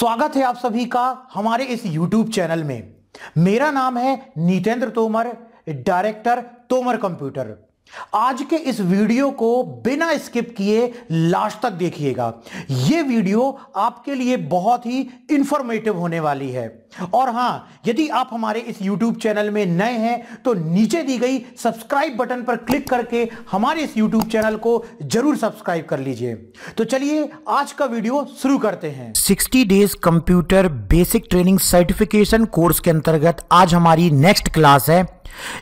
स्वागत है आप सभी का हमारे इस YouTube चैनल में मेरा नाम है नीतेंद्र तोमर डायरेक्टर तोमर कंप्यूटर आज के इस वीडियो को बिना स्किप किए लास्ट तक देखिएगा ये वीडियो आपके लिए बहुत ही इंफॉर्मेटिव होने वाली है और हाँ यदि आप हमारे इस यूट्यूब चैनल में नए हैं तो नीचे दी गई सब्सक्राइब बटन पर क्लिक करके हमारे इस यूट्यूब चैनल को जरूर सब्सक्राइब कर लीजिए तो चलिए आज का वीडियो शुरू करते हैं sixty days computer basic training certification course के अंतर्गत आज हमारी नेक्स्ट क्लास है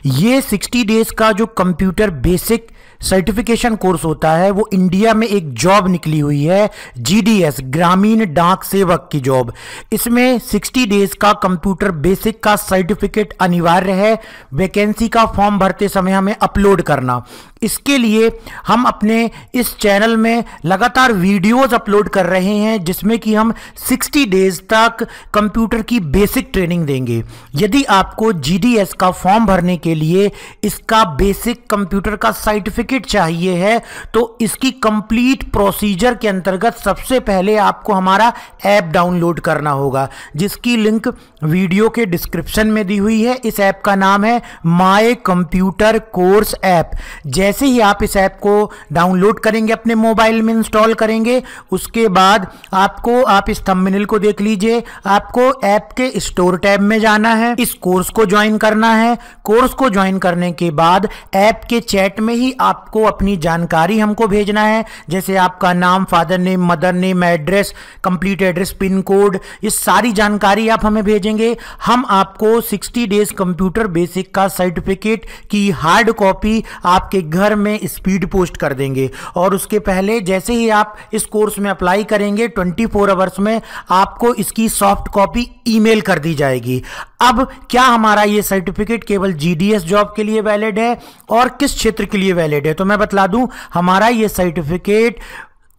ये 60 डेज का जो कंप्यूटर बेसिक सर्टिफिकेशन कोर्स होता है वो इंडिया में एक जॉब निकली हुई है जीडीएस ग्रामीण डाक सेवक की जॉब इसमें 60 डेज का कंप्यूटर बेसिक का सर्टिफिकेट अनिवार्य है वैकेंसी का फॉर्म भरते समय हमें अपलोड करना इसके लिए हम अपने इस चैनल में लगातार वीडियोस अपलोड कर रहे हैं जिसमें कि हम 60 डेज तक कंप्यूटर की बेसिक ट्रेनिंग देंगे यदि आपको जीडीएस का फॉर्म भरने के लिए इसका बेसिक कंप्यूटर का सर्टिफिक सर्टिफिकेट चाहिए है तो इसकी कंप्लीट प्रोसीजर के अंतर्गत सबसे पहले आपको हमारा ऐप डाउनलोड करना होगा जिसकी लिंक वीडियो के डिस्क्रिप्शन में दी हुई है इस ऐप का नाम है माय कंप्यूटर कोर्स ऐप जैसे ही आप इस ऐप को डाउनलोड करेंगे अपने मोबाइल में इंस्टॉल करेंगे उसके बाद आपको आप इस थंबनेल को देख लीजिए आपको ऐप के स्टोर टैब में जाना है इस कोर्स को ज्वाइन करना है कोर्स को ज्वाइन करने के बाद ऐप के चैट में ही आप आपको अपनी जानकारी हमको भेजना है जैसे आपका नाम father name mother name address complete address pin code ये सारी जानकारी आप हमें भेजेंगे हम आपको 60 डेज कंप्यूटर बेसिक का सर्टिफिकेट की हार्ड कॉपी आपके घर में स्पीड पोस्ट कर देंगे और उसके पहले जैसे ही आप इस कोर्स में अप्लाई करेंगे 24 फोर आवर्स में आपको इसकी सॉफ्ट कॉपी ईमेल कर दी जाएगी अब क्या हमारा ये सर्टिफिकेट केवल जीडीएस जॉब के लिए वैलिड है और किस क्षेत्र के लिए वैलिड है तो मैं बतला दूं हमारा ये सर्टिफिकेट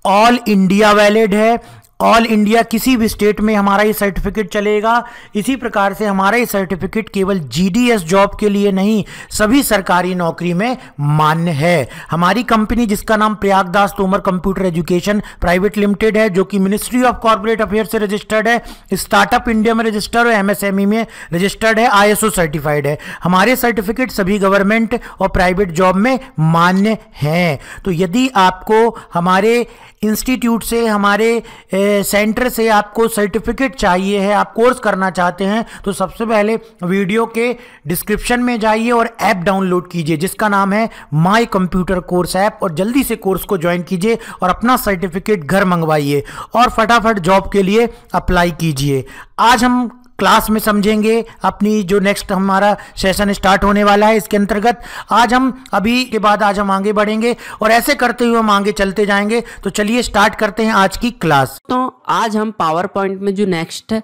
ऑल इंडिया वैलिड है ऑल इंडिया किसी भी स्टेट में हमारा ये सर्टिफिकेट चलेगा इसी प्रकार से हमारा ये सर्टिफिकेट केवल जीडीएस जॉब के लिए नहीं सभी सरकारी नौकरी में मान्य है हमारी कंपनी जिसका नाम Prayagdas Tomar computer education private limited है जो कि मिनिस्ट्री ऑफ कॉरपोरेट अफेयर से रजिस्टर्ड है स्टार्टअप इंडिया में रजिस्टर्ड है एमएसएमई में रजिस्टर्ड है आई सर्टिफाइड है हमारे सर्टिफिकेट सभी गवर्नमेंट और प्राइवेट जॉब में मान्य हैं तो यदि आपको हमारे इंस्टीट्यूट से हमारे सेंटर से आपको सर्टिफिकेट चाहिए है आप कोर्स करना चाहते हैं तो सबसे पहले वीडियो के डिस्क्रिप्शन में जाइए और ऐप डाउनलोड कीजिए जिसका नाम है माई कंप्यूटर कोर्स ऐप और जल्दी से कोर्स को ज्वाइन कीजिए और अपना सर्टिफिकेट घर मंगवाइए और फटाफट जॉब के लिए अप्लाई कीजिए आज हम क्लास में समझेंगे अपनी जो नेक्स्ट हमारा सेशन स्टार्ट होने वाला है इसके अंतर्गत आज हम अभी के बाद आज हम आगे बढ़ेंगे और ऐसे करते हुए हम आगे चलते जाएंगे तो चलिए स्टार्ट करते हैं आज की क्लास तो आज हम पावर पॉइंट में जो नेक्स्ट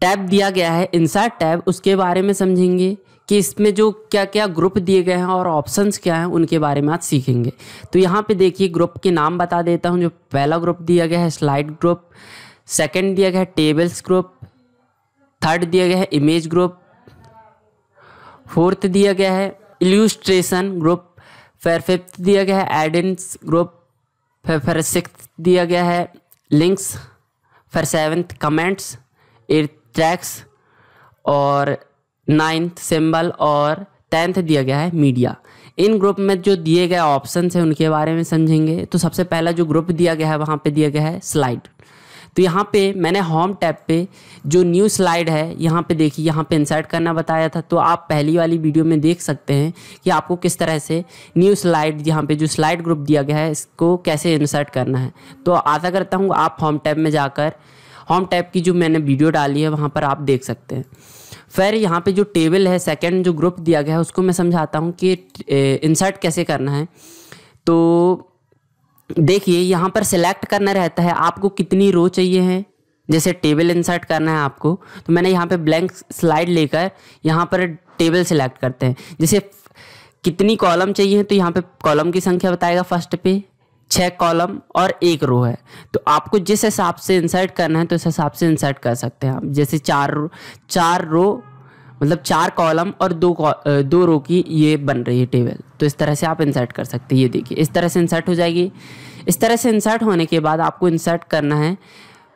टैब दिया गया है इंसर्ट टैब उसके बारे में समझेंगे कि इसमें जो क्या क्या ग्रुप दिए गए हैं और ऑप्शंस क्या हैं उनके बारे में आज सीखेंगे तो यहाँ पे देखिए ग्रुप के नाम बता देता हूँ जो पहला ग्रुप दिया गया है स्लाइड ग्रुप सेकंड दिया गया है टेबल्स ग्रुप थर्ड दिया गया है इमेज ग्रुप फोर्थ दिया गया है इल्यूस्ट्रेशन ग्रुप फिर फिफ्थ दिया गया है एडेंस ग्रुप फिर फिर सिक्स दिया गया है लिंक्स फिर सेवन्थ कमेंट्स एट ट्रैक्स और नाइन्थ सिंबल और टेंथ दिया गया है मीडिया इन ग्रुप में जो दिए गए ऑप्शन हैं उनके बारे में समझेंगे तो सबसे पहला जो ग्रुप दिया गया है वहाँ पे दिया गया है स्लाइड तो यहाँ पे मैंने होम टैब पे जो न्यू स्लाइड है यहाँ पे देखिए यहाँ पे इंसर्ट करना बताया था तो आप पहली वाली वीडियो में देख सकते हैं कि आपको किस तरह से न्यू स्लाइड यहाँ पे जो स्लाइड ग्रुप दिया गया है इसको कैसे इंसर्ट करना है तो आशा करता हूँ आप होम टैब में जाकर होम टैब की जो मैंने वीडियो डाली है वहाँ पर आप देख सकते हैं फिर यहाँ पे जो टेबल है सेकंड जो ग्रुप दिया गया है उसको मैं समझाता हूँ कि इंसर्ट कैसे करना है तो देखिए यहाँ पर सिलेक्ट करना रहता है आपको कितनी रो चाहिए है जैसे टेबल इंसर्ट करना है आपको तो मैंने यहाँ पे ब्लैंक स्लाइड लेकर यहाँ पर टेबल सिलेक्ट करते हैं जैसे कितनी कॉलम चाहिए तो यहाँ पे कॉलम की संख्या बताएगा फर्स्ट पे छः कॉलम और एक रो है तो आपको जिस हिसाब से इंसर्ट करना है तो उस हिसाब से इंसर्ट कर सकते हैं आप जैसे चार चार रो मतलब चार कॉलम और दो दो रो की ये बन रही है टेबल तो इस तरह से आप इंसर्ट कर सकते हैं ये देखिए इस तरह से इंसर्ट हो जाएगी इस तरह से इंसर्ट होने के बाद आपको इंसर्ट करना है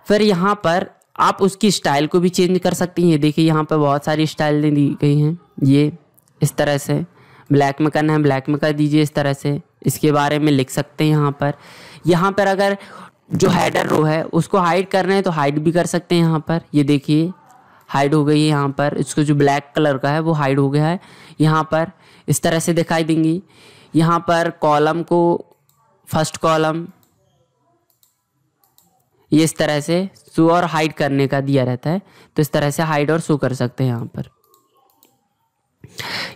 फिर यहाँ पर आप उसकी स्टाइल को भी चेंज कर सकती हैं ये देखिए यहाँ पर बहुत सारी स्टाइल दी गई हैं ये इस तरह से ब्लैक में करना है ब्लैक में कर दीजिए इस तरह से इसके बारे में लिख सकते हैं यहाँ पर यहाँ पर अगर जो हैडर रो है उसको हाइड करना है तो हाइड भी कर सकते हैं यहाँ पर ये देखिए हाइड हो गई है यहाँ पर इसको जो ब्लैक कलर का है वो हाइड हो गया है यहाँ पर इस तरह से दिखाई देंगी यहाँ पर कॉलम को फर्स्ट कॉलम ये इस तरह से शो और हाइड करने का दिया रहता है तो इस तरह से हाइड और शो कर सकते हैं यहाँ पर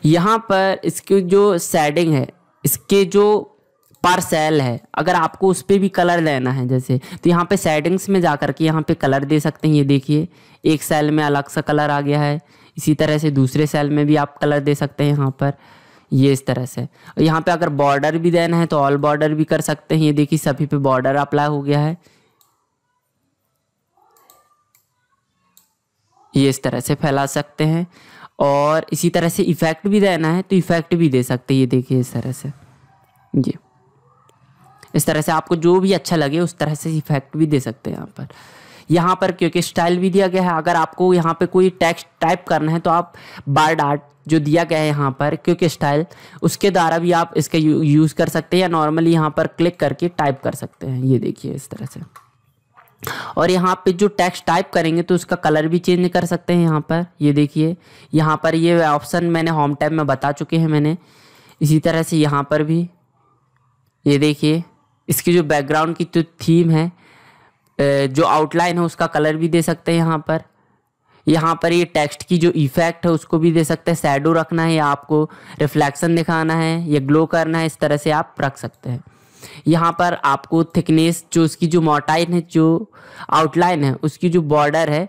यहाँ पर इसकी जो सेडिंग है इसके जो पर सेल है अगर आपको उस पर भी कलर लेना है जैसे तो यहाँ पे सेटिंग्स में जा करके यहाँ पे कलर दे सकते हैं ये देखिए एक सेल में अलग सा कलर आ गया है इसी तरह से दूसरे सेल में भी आप कलर दे सकते हैं यहाँ पर ये इस तरह से यहाँ पे अगर बॉर्डर भी देना है तो ऑल बॉर्डर भी कर सकते हैं ये देखिए सभी पे बॉर्डर अप्लाई हो गया है ये इस तरह से फैला सकते हैं और इसी तरह से इफ़ेक्ट भी देना है तो इफ़ेक्ट भी दे सकते हैं ये देखिए इस तरह से जी इस तरह से आपको जो भी अच्छा लगे उस तरह से इफेक्ट भी दे सकते हैं यहाँ पर यहाँ पर क्योंकि स्टाइल भी दिया गया है अगर आपको यहाँ पर कोई टेक्स्ट टाइप करना है तो आप बार डार्ट जो दिया गया है यहाँ पर क्योंकि स्टाइल उसके द्वारा भी आप इसका यूज़ कर सकते हैं या नॉर्मली यहाँ पर क्लिक करके टाइप कर सकते हैं ये देखिए इस तरह से और यहाँ पे जो टेक्स्ट टाइप करेंगे तो उसका कलर भी चेंज कर सकते हैं यहाँ पर ये देखिए यहाँ पर ये ऑप्शन मैंने होम टैब में बता चुके हैं मैंने इसी तरह से यहाँ पर भी ये देखिए इसकी जो बैकग्राउंड की तो जो थीम है जो आउटलाइन है उसका कलर भी दे सकते हैं यहाँ पर यहाँ पर ये टेक्स्ट की जो इफ़ेक्ट है उसको भी दे सकते हैं सैडो रखना है या आपको रिफ्लेक्शन दिखाना है या ग्लो करना है इस तरह से आप रख सकते हैं यहाँ पर आपको थिकनेस जो उसकी जो मोटाइन है जो आउटलाइन है उसकी जो बॉर्डर है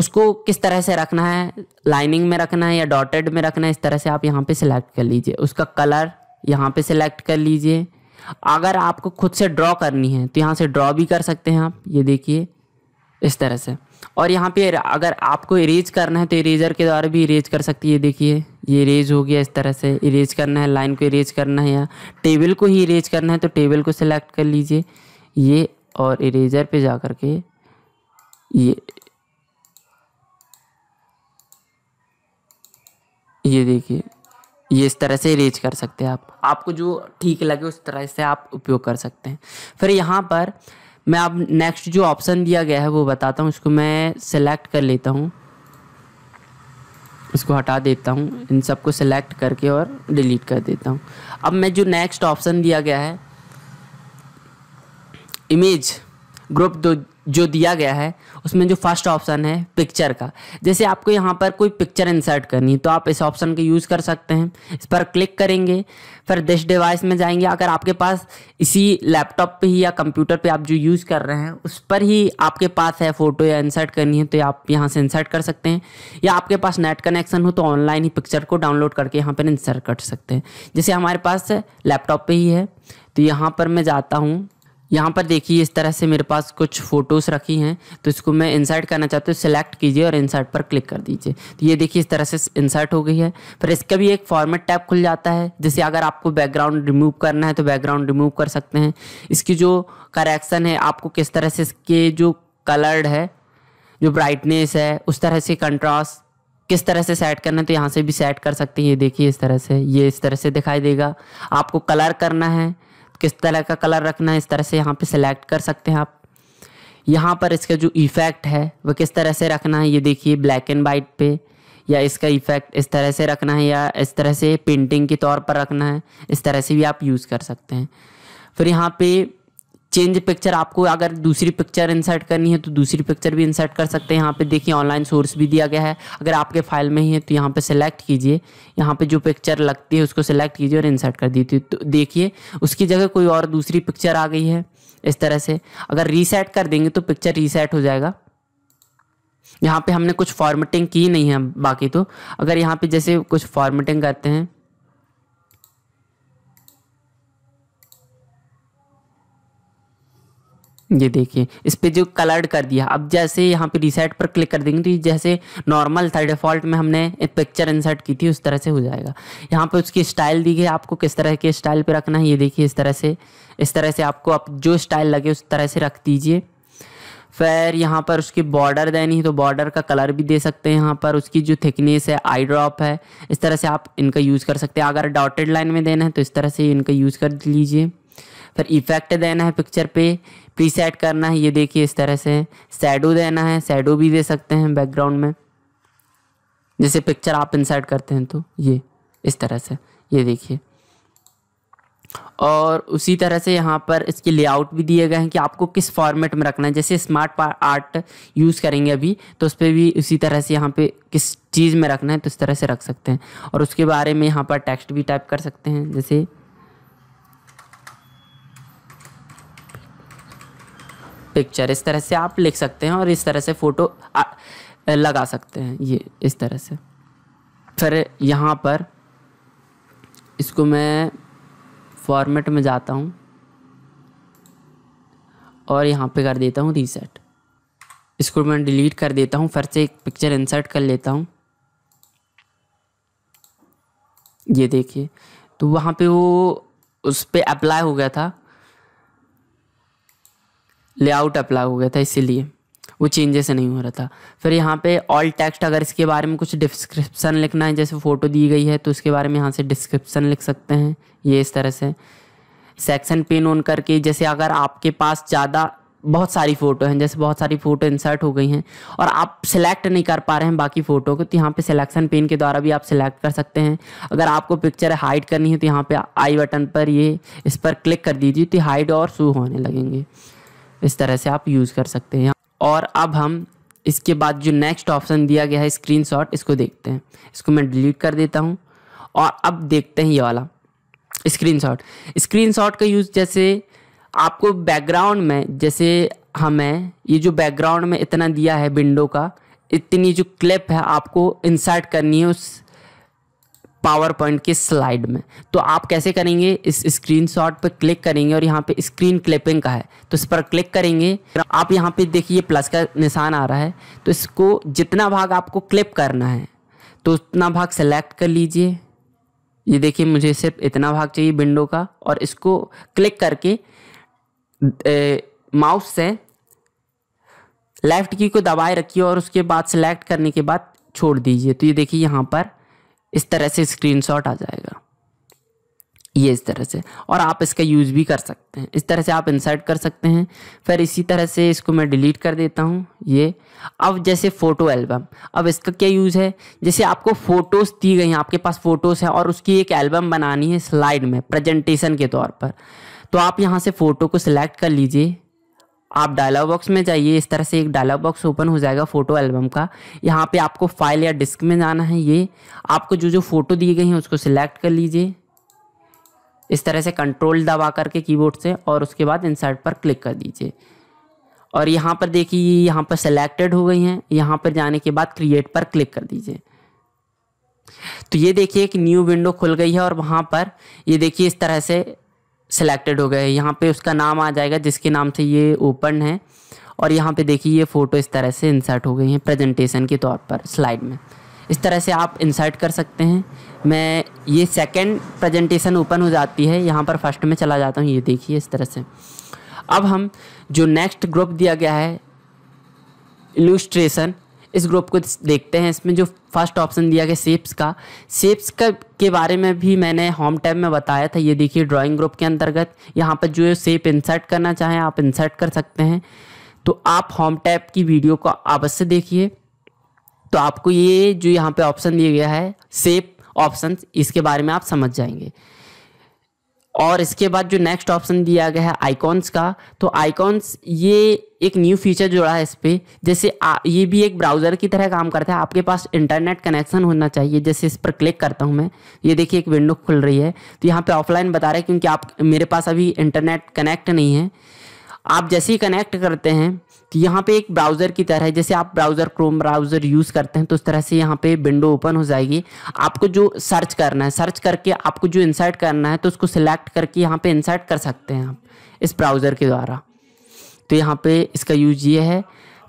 उसको किस तरह से रखना है लाइनिंग में रखना है या डॉटेड में रखना है इस तरह से आप यहाँ पे सिलेक्ट कर लीजिए उसका कलर यहाँ पे सिलेक्ट कर लीजिए अगर आपको खुद से ड्रॉ करनी है तो यहाँ से ड्रॉ भी कर सकते हैं आप ये देखिए इस तरह से और यहाँ पे अगर आपको इरेज करना है तो इरेजर के द्वारा भी इरेज कर सकती है देखिए ये इरेज हो गया इस तरह से इरेज करना है लाइन को इरेज करना है या टेबल को ही इरेज करना है तो टेबल को सिलेक्ट कर लीजिए ये और इरेजर पे जा कर के ये ये देखिए ये इस तरह से इरेज कर सकते हैं आप आपको जो ठीक लगे उस तरह से आप उपयोग कर सकते हैं फिर यहाँ पर मैं आप नेक्स्ट जो ऑप्शन दिया गया है वो बताता हूँ इसको मैं सिलेक्ट कर लेता हूँ इसको हटा देता हूँ इन सबको सेलेक्ट करके और डिलीट कर देता हूँ अब मैं जो नेक्स्ट ऑप्शन दिया गया है इमेज ग्रुप दो जो दिया गया है उसमें जो फर्स्ट ऑप्शन है पिक्चर का जैसे आपको यहाँ पर कोई पिक्चर इंसर्ट करनी है तो आप इस ऑप्शन का यूज़ कर सकते हैं इस पर क्लिक करेंगे फिर दिस डिवाइस में जाएंगे अगर आपके पास इसी लैपटॉप पे ही या कंप्यूटर पे आप जो यूज़ कर रहे हैं उस पर ही आपके पास है फ़ोटो या इंसर्ट करनी है तो आप यहाँ से इंसर्ट कर सकते हैं या आपके पास नेट कनेक्शन हो तो ऑनलाइन ही पिक्चर को डाउनलोड करके यहाँ पर इंसर्ट कर सकते हैं जैसे हमारे पास लैपटॉप पर ही है तो यहाँ पर मैं जाता हूँ यहाँ पर देखिए इस तरह से मेरे पास कुछ फ़ोटोज़ रखी हैं तो इसको मैं इंसर्ट करना चाहता हूँ सिलेक्ट कीजिए और इंसर्ट पर क्लिक कर दीजिए तो ये देखिए इस तरह से इंसर्ट हो गई है फिर इसका भी एक फॉर्मेट टैब खुल जाता है जैसे अगर आपको बैकग्राउंड रिमूव करना है तो बैकग्राउंड रिमूव कर सकते हैं इसकी जो करेक्शन है आपको किस तरह से इसके जो कलर्ड है जो ब्राइटनेस है उस तरह से कंट्रास्ट किस तरह से सेट करना है तो यहाँ से भी सेट कर सकते हैं ये देखिए इस तरह से ये इस तरह से दिखाई देगा आपको कलर करना है किस तरह का कलर रखना है इस तरह से यहाँ पे सिलेक्ट कर सकते हैं आप यहाँ पर इसका जो इफ़ेक्ट है वह किस तरह से रखना है ये देखिए ब्लैक एंड वाइट पे या इसका इफ़ेक्ट इस तरह से रखना है या इस तरह से पेंटिंग के तौर पर रखना है इस तरह से भी आप यूज़ कर सकते हैं फिर यहाँ पे चेंज पिक्चर आपको अगर दूसरी पिक्चर इंसर्ट करनी है तो दूसरी पिक्चर भी इंसर्ट कर सकते हैं यहाँ पे देखिए ऑनलाइन सोर्स भी दिया गया है अगर आपके फाइल में ही है तो यहाँ पे सेलेक्ट कीजिए यहाँ पे जो पिक्चर लगती है उसको सेलेक्ट कीजिए और इंसर्ट कर दीजिए तो देखिए उसकी जगह कोई और दूसरी पिक्चर आ गई है इस तरह से अगर रीसेट कर देंगे तो पिक्चर रीसेट हो जाएगा यहाँ पर हमने कुछ फॉर्मेटिंग की नहीं है बाकी तो अगर यहाँ पर जैसे कुछ फॉर्मेटिंग करते हैं ये देखिए इस पर जो कलर्ड कर दिया अब जैसे यहाँ पे रिसेट पर क्लिक कर देंगे तो जैसे नॉर्मल था डिफ़ॉल्ट में हमने एक पिक्चर इंसर्ट की थी उस तरह से हो जाएगा यहाँ पे उसकी स्टाइल दी गई आपको किस तरह के स्टाइल पे रखना है ये देखिए इस तरह से इस तरह से आपको आप जो स्टाइल लगे उस तरह से रख दीजिए फिर यहाँ पर उसकी बॉर्डर देनी है तो बॉर्डर का कलर भी दे सकते हैं यहाँ पर उसकी जो थिकनेस है आई ड्रॉप है इस तरह से आप इनका यूज़ कर सकते हैं अगर डॉटेड लाइन में देना है तो इस तरह से इनका यूज़ कर लीजिए फिर इफ़ेक्ट देना है पिक्चर पे प्रीसेट करना है ये देखिए इस तरह से सैडो देना है सैडो भी दे सकते हैं बैकग्राउंड में जैसे पिक्चर आप इंसर्ट करते हैं तो ये इस तरह से ये देखिए और उसी तरह से यहाँ पर इसके लेआउट भी दिए गए हैं कि आपको किस फॉर्मेट में रखना है जैसे स्मार्ट आर्ट यूज़ करेंगे अभी तो उस पर भी उसी तरह से यहाँ पे किस चीज़ में रखना है तो इस तरह से रख सकते हैं और उसके बारे में यहाँ पर टेक्स्ट भी टाइप कर सकते हैं जैसे पिक्चर इस तरह से आप लिख सकते हैं और इस तरह से फ़ोटो लगा सकते हैं ये इस तरह से फिर यहाँ पर इसको मैं फॉर्मेट में जाता हूँ और यहाँ पे कर देता हूँ रीसेट इसको मैं डिलीट कर देता हूँ फिर से एक पिक्चर इंसर्ट कर लेता हूँ ये देखिए तो वहाँ पे वो उस पर अप्लाई हो गया था लेआउट अप्लाई हो गया था इसीलिए वो चेंजेस नहीं हो रहा था फिर यहाँ पे ऑल टेक्स्ट अगर इसके बारे में कुछ डिस्क्रिप्सन लिखना है जैसे फ़ोटो दी गई है तो उसके बारे में यहाँ से डिस्क्रिप्सन लिख सकते हैं ये इस तरह से सेक्शन पिन ऑन करके जैसे अगर आपके पास ज़्यादा बहुत सारी फ़ोटो हैं जैसे बहुत सारी फ़ोटो इंसर्ट हो गई हैं और आप सिलेक्ट नहीं कर पा रहे हैं बाकी फ़ोटो को तो यहाँ पे सिलेक्शन पेन के द्वारा भी आप सिलेक्ट कर सकते हैं अगर आपको पिक्चर हाइड करनी है तो यहाँ पे आई बटन पर ये इस पर क्लिक कर दीजिए तो हाइड और शू होने लगेंगे इस तरह से आप यूज़ कर सकते हैं और अब हम इसके बाद जो नेक्स्ट ऑप्शन दिया गया है स्क्रीन इसको देखते हैं इसको मैं डिलीट कर देता हूँ और अब देखते हैं ये वाला स्क्रीनशॉट स्क्रीनशॉट का यूज़ जैसे आपको बैकग्राउंड में जैसे हमें ये जो बैकग्राउंड में इतना दिया है विंडो का इतनी जो क्लिप है आपको इंसर्ट करनी है उस पावर पॉइंट के स्लाइड में तो आप कैसे करेंगे इस स्क्रीनशॉट पर क्लिक करेंगे और यहाँ पे स्क्रीन क्लिपिंग का है तो इस पर क्लिक करेंगे आप यहाँ पे देखिए प्लस का निशान आ रहा है तो इसको जितना भाग आपको क्लिप करना है तो उतना भाग सेलेक्ट कर लीजिए ये देखिए मुझे सिर्फ इतना भाग चाहिए विंडो का और इसको क्लिक करके माउस से लेफ़्ट की को दबाए रखिए और उसके बाद सेलेक्ट करने के बाद छोड़ दीजिए तो ये देखिए यहाँ पर इस तरह से स्क्रीनशॉट आ जाएगा ये इस तरह से और आप इसका यूज़ भी कर सकते हैं इस तरह से आप इंसर्ट कर सकते हैं फिर इसी तरह से इसको मैं डिलीट कर देता हूँ ये अब जैसे फ़ोटो एल्बम अब इसका क्या यूज़ है जैसे आपको फ़ोटोज़ दी गई हैं आपके पास फ़ोटोज़ हैं और उसकी एक एल्बम बनानी है स्लाइड में प्रेजेंटेशन के तौर पर तो आप यहाँ से फ़ोटो को सिलेक्ट कर लीजिए आप डायलॉग बॉक्स में जाइए इस तरह से एक डायलॉग बॉक्स ओपन हो जाएगा फ़ोटो एल्बम का यहाँ पे आपको फाइल या डिस्क में जाना है ये आपको जो जो फ़ोटो दिए गए हैं उसको सिलेक्ट कर लीजिए इस तरह से कंट्रोल दबा करके कीबोर्ड से और उसके बाद इंसर्ट पर क्लिक कर दीजिए और यहाँ पर देखिए यहाँ पर सिलेक्टेड हो गई हैं यहाँ पर जाने के बाद क्रिएट पर क्लिक कर दीजिए तो ये देखिए एक न्यू विंडो खुल गई है और वहाँ पर ये देखिए इस तरह से सेलेक्टेड हो गए यहाँ पे उसका नाम आ जाएगा जिसके नाम से ये ओपन है और यहाँ पे देखिए ये फ़ोटो इस तरह से इंसर्ट हो गई है प्रेजेंटेशन के तौर पर स्लाइड में इस तरह से आप इंसर्ट कर सकते हैं मैं ये सेकंड प्रेजेंटेशन ओपन हो जाती है यहाँ पर फर्स्ट में चला जाता हूँ ये देखिए इस तरह से अब हम जो नेक्स्ट ग्रुप दिया गया है इलूस्ट्रेशन इस ग्रुप को देखते हैं इसमें जो फर्स्ट ऑप्शन दिया गया सेप्स का सेप्स का के बारे में भी मैंने होम टैब में बताया था ये देखिए ड्राइंग ग्रुप के अंतर्गत यहाँ पर जो सेप इंसर्ट करना चाहें आप इंसर्ट कर सकते हैं तो आप होम टैब की वीडियो को अवश्य देखिए तो आपको ये जो यहाँ पर ऑप्शन दिया गया है सेप ऑप्शन इसके बारे में आप समझ जाएंगे और इसके बाद जो नेक्स्ट ऑप्शन दिया गया है आइकॉन्स का तो आइकॉन्स ये एक न्यू फीचर जुड़ा है इस पर जैसे आ, ये भी एक ब्राउज़र की तरह काम करता है आपके पास इंटरनेट कनेक्शन होना चाहिए जैसे इस पर क्लिक करता हूँ मैं ये देखिए एक विंडो खुल रही है तो यहाँ पे ऑफलाइन बता रहे क्योंकि आप मेरे पास अभी इंटरनेट कनेक्ट नहीं है आप जैसे ही कनेक्ट करते हैं तो यहाँ पे एक ब्राउज़र की तरह जैसे आप ब्राउज़र क्रोम ब्राउज़र यूज़ करते हैं तो उस तरह से यहाँ पे विंडो ओपन हो जाएगी आपको जो सर्च करना है सर्च करके आपको जो इंसर्ट करना है तो उसको सिलेक्ट करके यहाँ पे इंसर्ट कर सकते हैं आप इस ब्राउज़र के द्वारा तो यहाँ पे इसका यूज ये है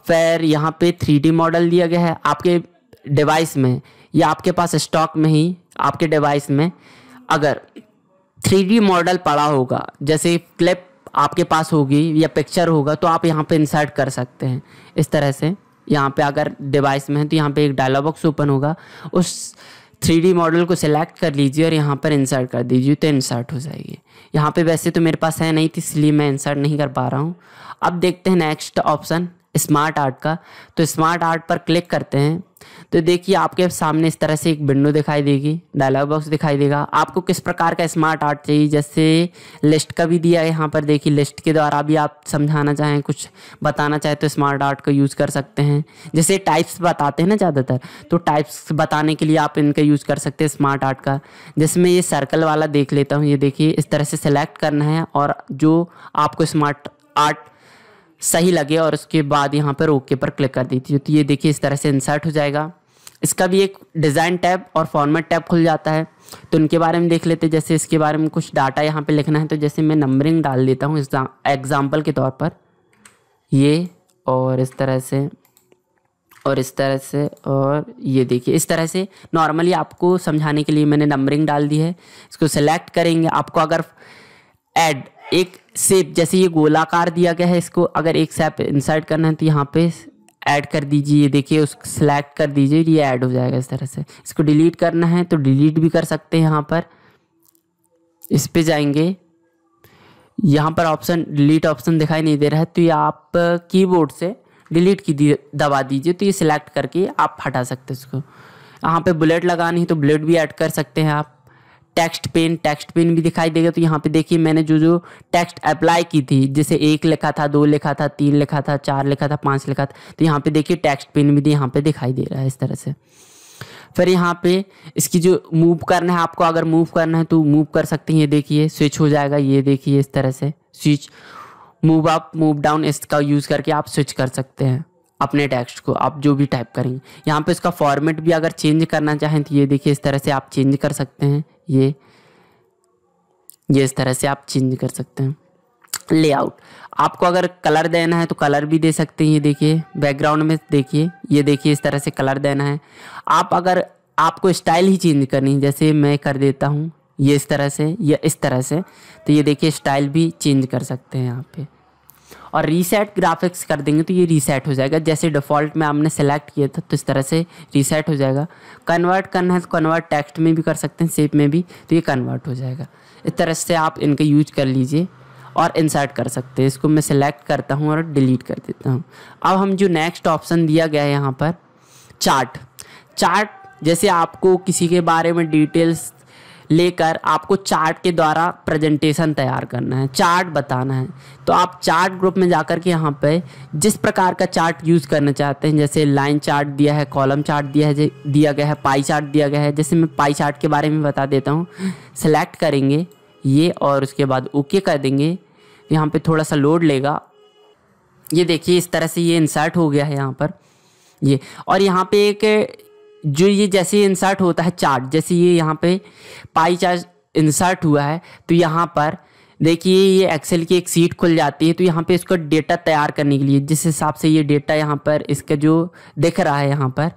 फिर यहाँ पे थ्री मॉडल दिया गया है आपके डिवाइस में या आपके पास स्टॉक में ही आपके डिवाइस में अगर थ्री मॉडल पड़ा होगा जैसे क्लिप आपके पास होगी या पिक्चर होगा तो आप यहाँ पे इंसर्ट कर सकते हैं इस तरह से यहाँ पे अगर डिवाइस में है तो यहाँ पे एक डायलॉग बॉक्स ओपन होगा उस थ्री मॉडल को सिलेक्ट कर लीजिए और यहाँ पर इंसर्ट कर दीजिए तो इंसर्ट हो जाएगी यहाँ पे वैसे तो मेरे पास है नहीं थी इसलिए मैं इंसर्ट नहीं कर पा रहा हूँ अब देखते हैं नेक्स्ट ऑप्शन स्मार्ट आर्ट का तो स्मार्ट आर्ट पर क्लिक करते हैं तो देखिए आपके सामने इस तरह से एक विंडो दिखाई देगी डायलॉग बॉक्स दिखाई देगा आपको किस प्रकार का स्मार्ट आर्ट चाहिए जैसे लिस्ट का भी दिया है यहाँ पर देखिए लिस्ट के द्वारा भी आप समझाना चाहें कुछ बताना चाहें तो स्मार्ट आर्ट का यूज़ कर सकते हैं जैसे टाइप्स बताते हैं ना ज़्यादातर तो टाइप्स बताने के लिए आप इनका यूज़ कर सकते हैं स्मार्ट आर्ट का जिसमें ये सर्कल वाला देख लेता हूँ ये देखिए इस तरह से सेलेक्ट करना है और जो आपको स्मार्ट आर्ट सही लगे और उसके बाद यहाँ पर ओके पर क्लिक कर दीजिए तो ये देखिए इस तरह से इंसर्ट हो जाएगा इसका भी एक डिज़ाइन टैब और फॉर्मेट टैब खुल जाता है तो उनके बारे में देख लेते जैसे इसके बारे में कुछ डाटा यहाँ पे लिखना है तो जैसे मैं नंबरिंग डाल देता हूँ एग्ज़ाम्पल के तौर पर ये और इस तरह से और इस तरह से और ये देखिए इस तरह से नॉर्मली आपको समझाने के लिए मैंने नंबरिंग डाल दी है इसको सेलेक्ट करेंगे आपको अगर एड एक सेप जैसे ये गोलाकार दिया गया है इसको अगर एक सेप इंसर्ट करना है तो यहाँ पे ऐड कर दीजिए ये देखिए उस सेलेक्ट कर दीजिए ये ऐड हो जाएगा इस तरह से इसको डिलीट करना है तो डिलीट भी कर सकते हैं यहाँ पर इस पर जाएंगे यहाँ पर ऑप्शन डिलीट ऑप्शन दिखाई नहीं दे रहा है तो ये आप कीबोर्ड से डिलीट की दी, दबा दीजिए तो ये सिलेक्ट करके आप हटा सकते हैं इसको यहाँ पे बुलेट लगानी है तो बुलेट भी ऐड कर सकते हैं आप टेक्स्ट पेन टेक्स्ट पेन भी दिखाई देगा तो यहाँ पे देखिए मैंने जो जो टेक्स्ट अप्लाई की थी जैसे एक लिखा था दो लिखा था तीन लिखा था चार लिखा था पाँच लिखा था तो यहाँ पे देखिए टेक्स्ट पेन भी यहाँ पे दिखाई दे रहा है इस तरह से फिर यहाँ पे इसकी जो मूव करना है आपको अगर मूव करना है तो मूव कर सकते हैं ये देखिए स्विच हो जाएगा ये देखिए इस तरह से switch move up move down इसका यूज़ करके आप स्विच कर सकते हैं अपने टेक्स्ट को आप जो भी टाइप करेंगे यहाँ पे इसका फॉर्मेट भी अगर चेंज करना चाहें तो ये देखिए इस तरह से आप चेंज कर सकते हैं ये ये इस तरह से आप चेंज कर सकते हैं लेआउट आपको अगर कलर देना है तो कलर भी दे सकते हैं ये देखिए बैकग्राउंड में देखिए ये देखिए इस तरह से कलर देना है आप अगर आपको स्टाइल ही चेंज करनी है जैसे मैं कर देता हूँ ये इस तरह से या इस तरह से तो ये देखिए स्टाइल भी चेंज कर सकते हैं यहाँ पे और रीसेट ग्राफिक्स कर देंगे तो ये रीसेट हो जाएगा जैसे डिफ़ॉल्ट में आपने सेलेक्ट किया था तो इस तरह से रीसेट हो जाएगा कन्वर्ट करना है तो कन्वर्ट टेक्स्ट में भी कर सकते हैं सेप में भी तो ये कन्वर्ट हो जाएगा इस तरह से आप इनका यूज कर लीजिए और इंसर्ट कर सकते हैं इसको मैं सिलेक्ट करता हूँ और डिलीट कर देता हूँ अब हम जो नेक्स्ट ऑप्शन दिया गया है यहाँ पर चार्ट चार्ट जैसे आपको किसी के बारे में डिटेल्स लेकर आपको चार्ट के द्वारा प्रेजेंटेशन तैयार करना है चार्ट बताना है तो आप चार्ट ग्रुप में जाकर के यहाँ पे जिस प्रकार का चार्ट यूज़ करना चाहते हैं जैसे लाइन चार्ट दिया है कॉलम चार्ट दिया है दिया गया है पाई चार्ट दिया गया है जैसे मैं पाई चार्ट के बारे में बता देता हूँ सेलेक्ट करेंगे ये और उसके बाद ओके कर देंगे यहाँ पर थोड़ा सा लोड लेगा ये देखिए इस तरह से ये इंसर्ट हो गया है यहाँ पर ये और यहाँ पे एक जो ये जैसे इंसर्ट होता है चार्ट जैसे ये यहाँ पे पाई चार्ट इंसर्ट हुआ है तो यहाँ पर देखिए ये एक्सेल की एक सीट खुल जाती है तो यहाँ पे इसका डेटा तैयार करने के लिए जिस हिसाब से ये डेटा यहाँ पर इसका जो दिख रहा है यहाँ पर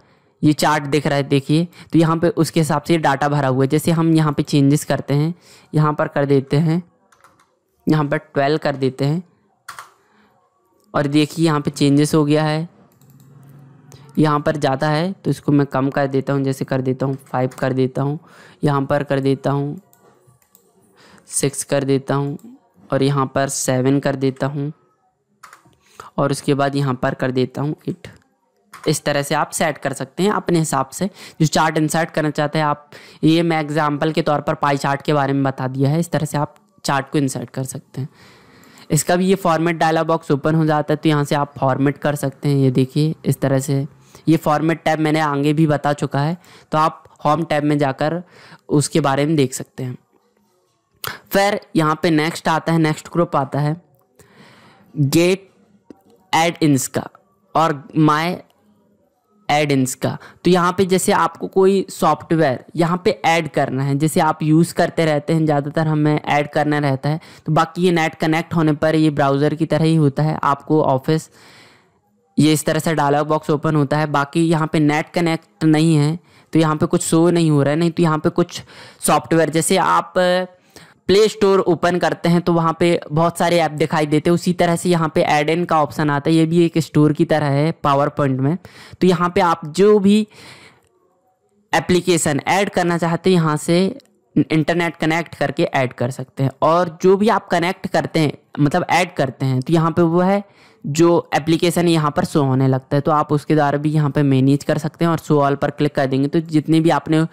ये चार्ट दिख रहा है देखिए तो यहाँ पे उसके हिसाब से डाटा भरा हुआ है जैसे हम यहाँ पे चेंजेस करते हैं यहाँ पर कर देते हैं यहाँ पर ट्वेल्व कर देते हैं और देखिए यहाँ पे चेंजेस हो गया है यहाँ पर ज़्यादा है तो इसको मैं कम कर देता हूँ जैसे कर देता हूँ फाइव कर देता हूँ यहाँ पर कर देता हूँ सिक्स कर देता हूँ और यहाँ पर सेवन कर देता हूँ और उसके बाद यहाँ पर कर देता हूँ एट इस तरह से आप सेट कर सकते हैं अपने हिसाब से जो चार्ट इंसर्ट करना चाहते हैं आप ये मैं एग्जाम्पल के तौर पर पाई चार्ट के बारे में बता दिया है इस तरह से आप चार्ट को इंसर्ट कर सकते हैं इसका भी ये फॉर्मेट डायलॉग बॉक्स ओपन हो जाता है तो यहाँ से आप फॉर्मेट कर सकते हैं ये देखिए इस तरह से ये फॉर्मेट टैब मैंने आगे भी बता चुका है तो आप होम टैब में जाकर उसके बारे में देख सकते हैं फिर यहाँ पे नेक्स्ट आता है नेक्स्ट ग्रुप आता है गेट एड इंस का और माय एड इंस का तो यहाँ पे जैसे आपको कोई सॉफ्टवेयर यहाँ पे ऐड करना है जैसे आप यूज़ करते रहते हैं ज़्यादातर हमें ऐड करना रहता है तो बाकी ये नेट कनेक्ट होने पर ये ब्राउज़र की तरह ही होता है आपको ऑफिस ये इस तरह से डायलॉग बॉक्स ओपन होता है बाकी यहाँ पे नेट कनेक्ट नहीं है तो यहाँ पे कुछ शो नहीं हो रहा है नहीं तो यहाँ पे कुछ सॉफ्टवेयर जैसे आप प्ले स्टोर ओपन करते हैं तो वहाँ पे बहुत सारे ऐप दिखाई देते हैं उसी तरह से यहाँ पे एड इन का ऑप्शन आता है ये भी एक स्टोर की तरह है पावर पॉइंट में तो यहाँ पे आप जो भी एप्लीकेशन ऐड करना चाहते हैं यहाँ से इंटरनेट कनेक्ट करके ऐड कर सकते हैं और जो भी आप कनेक्ट करते हैं मतलब ऐड करते हैं तो यहाँ पे वो है जो एप्लीकेशन यहाँ पर शो होने लगता है तो आप उसके द्वारा भी यहाँ पर मैनेज कर सकते हैं और शो ऑल पर क्लिक कर देंगे तो जितने भी आपने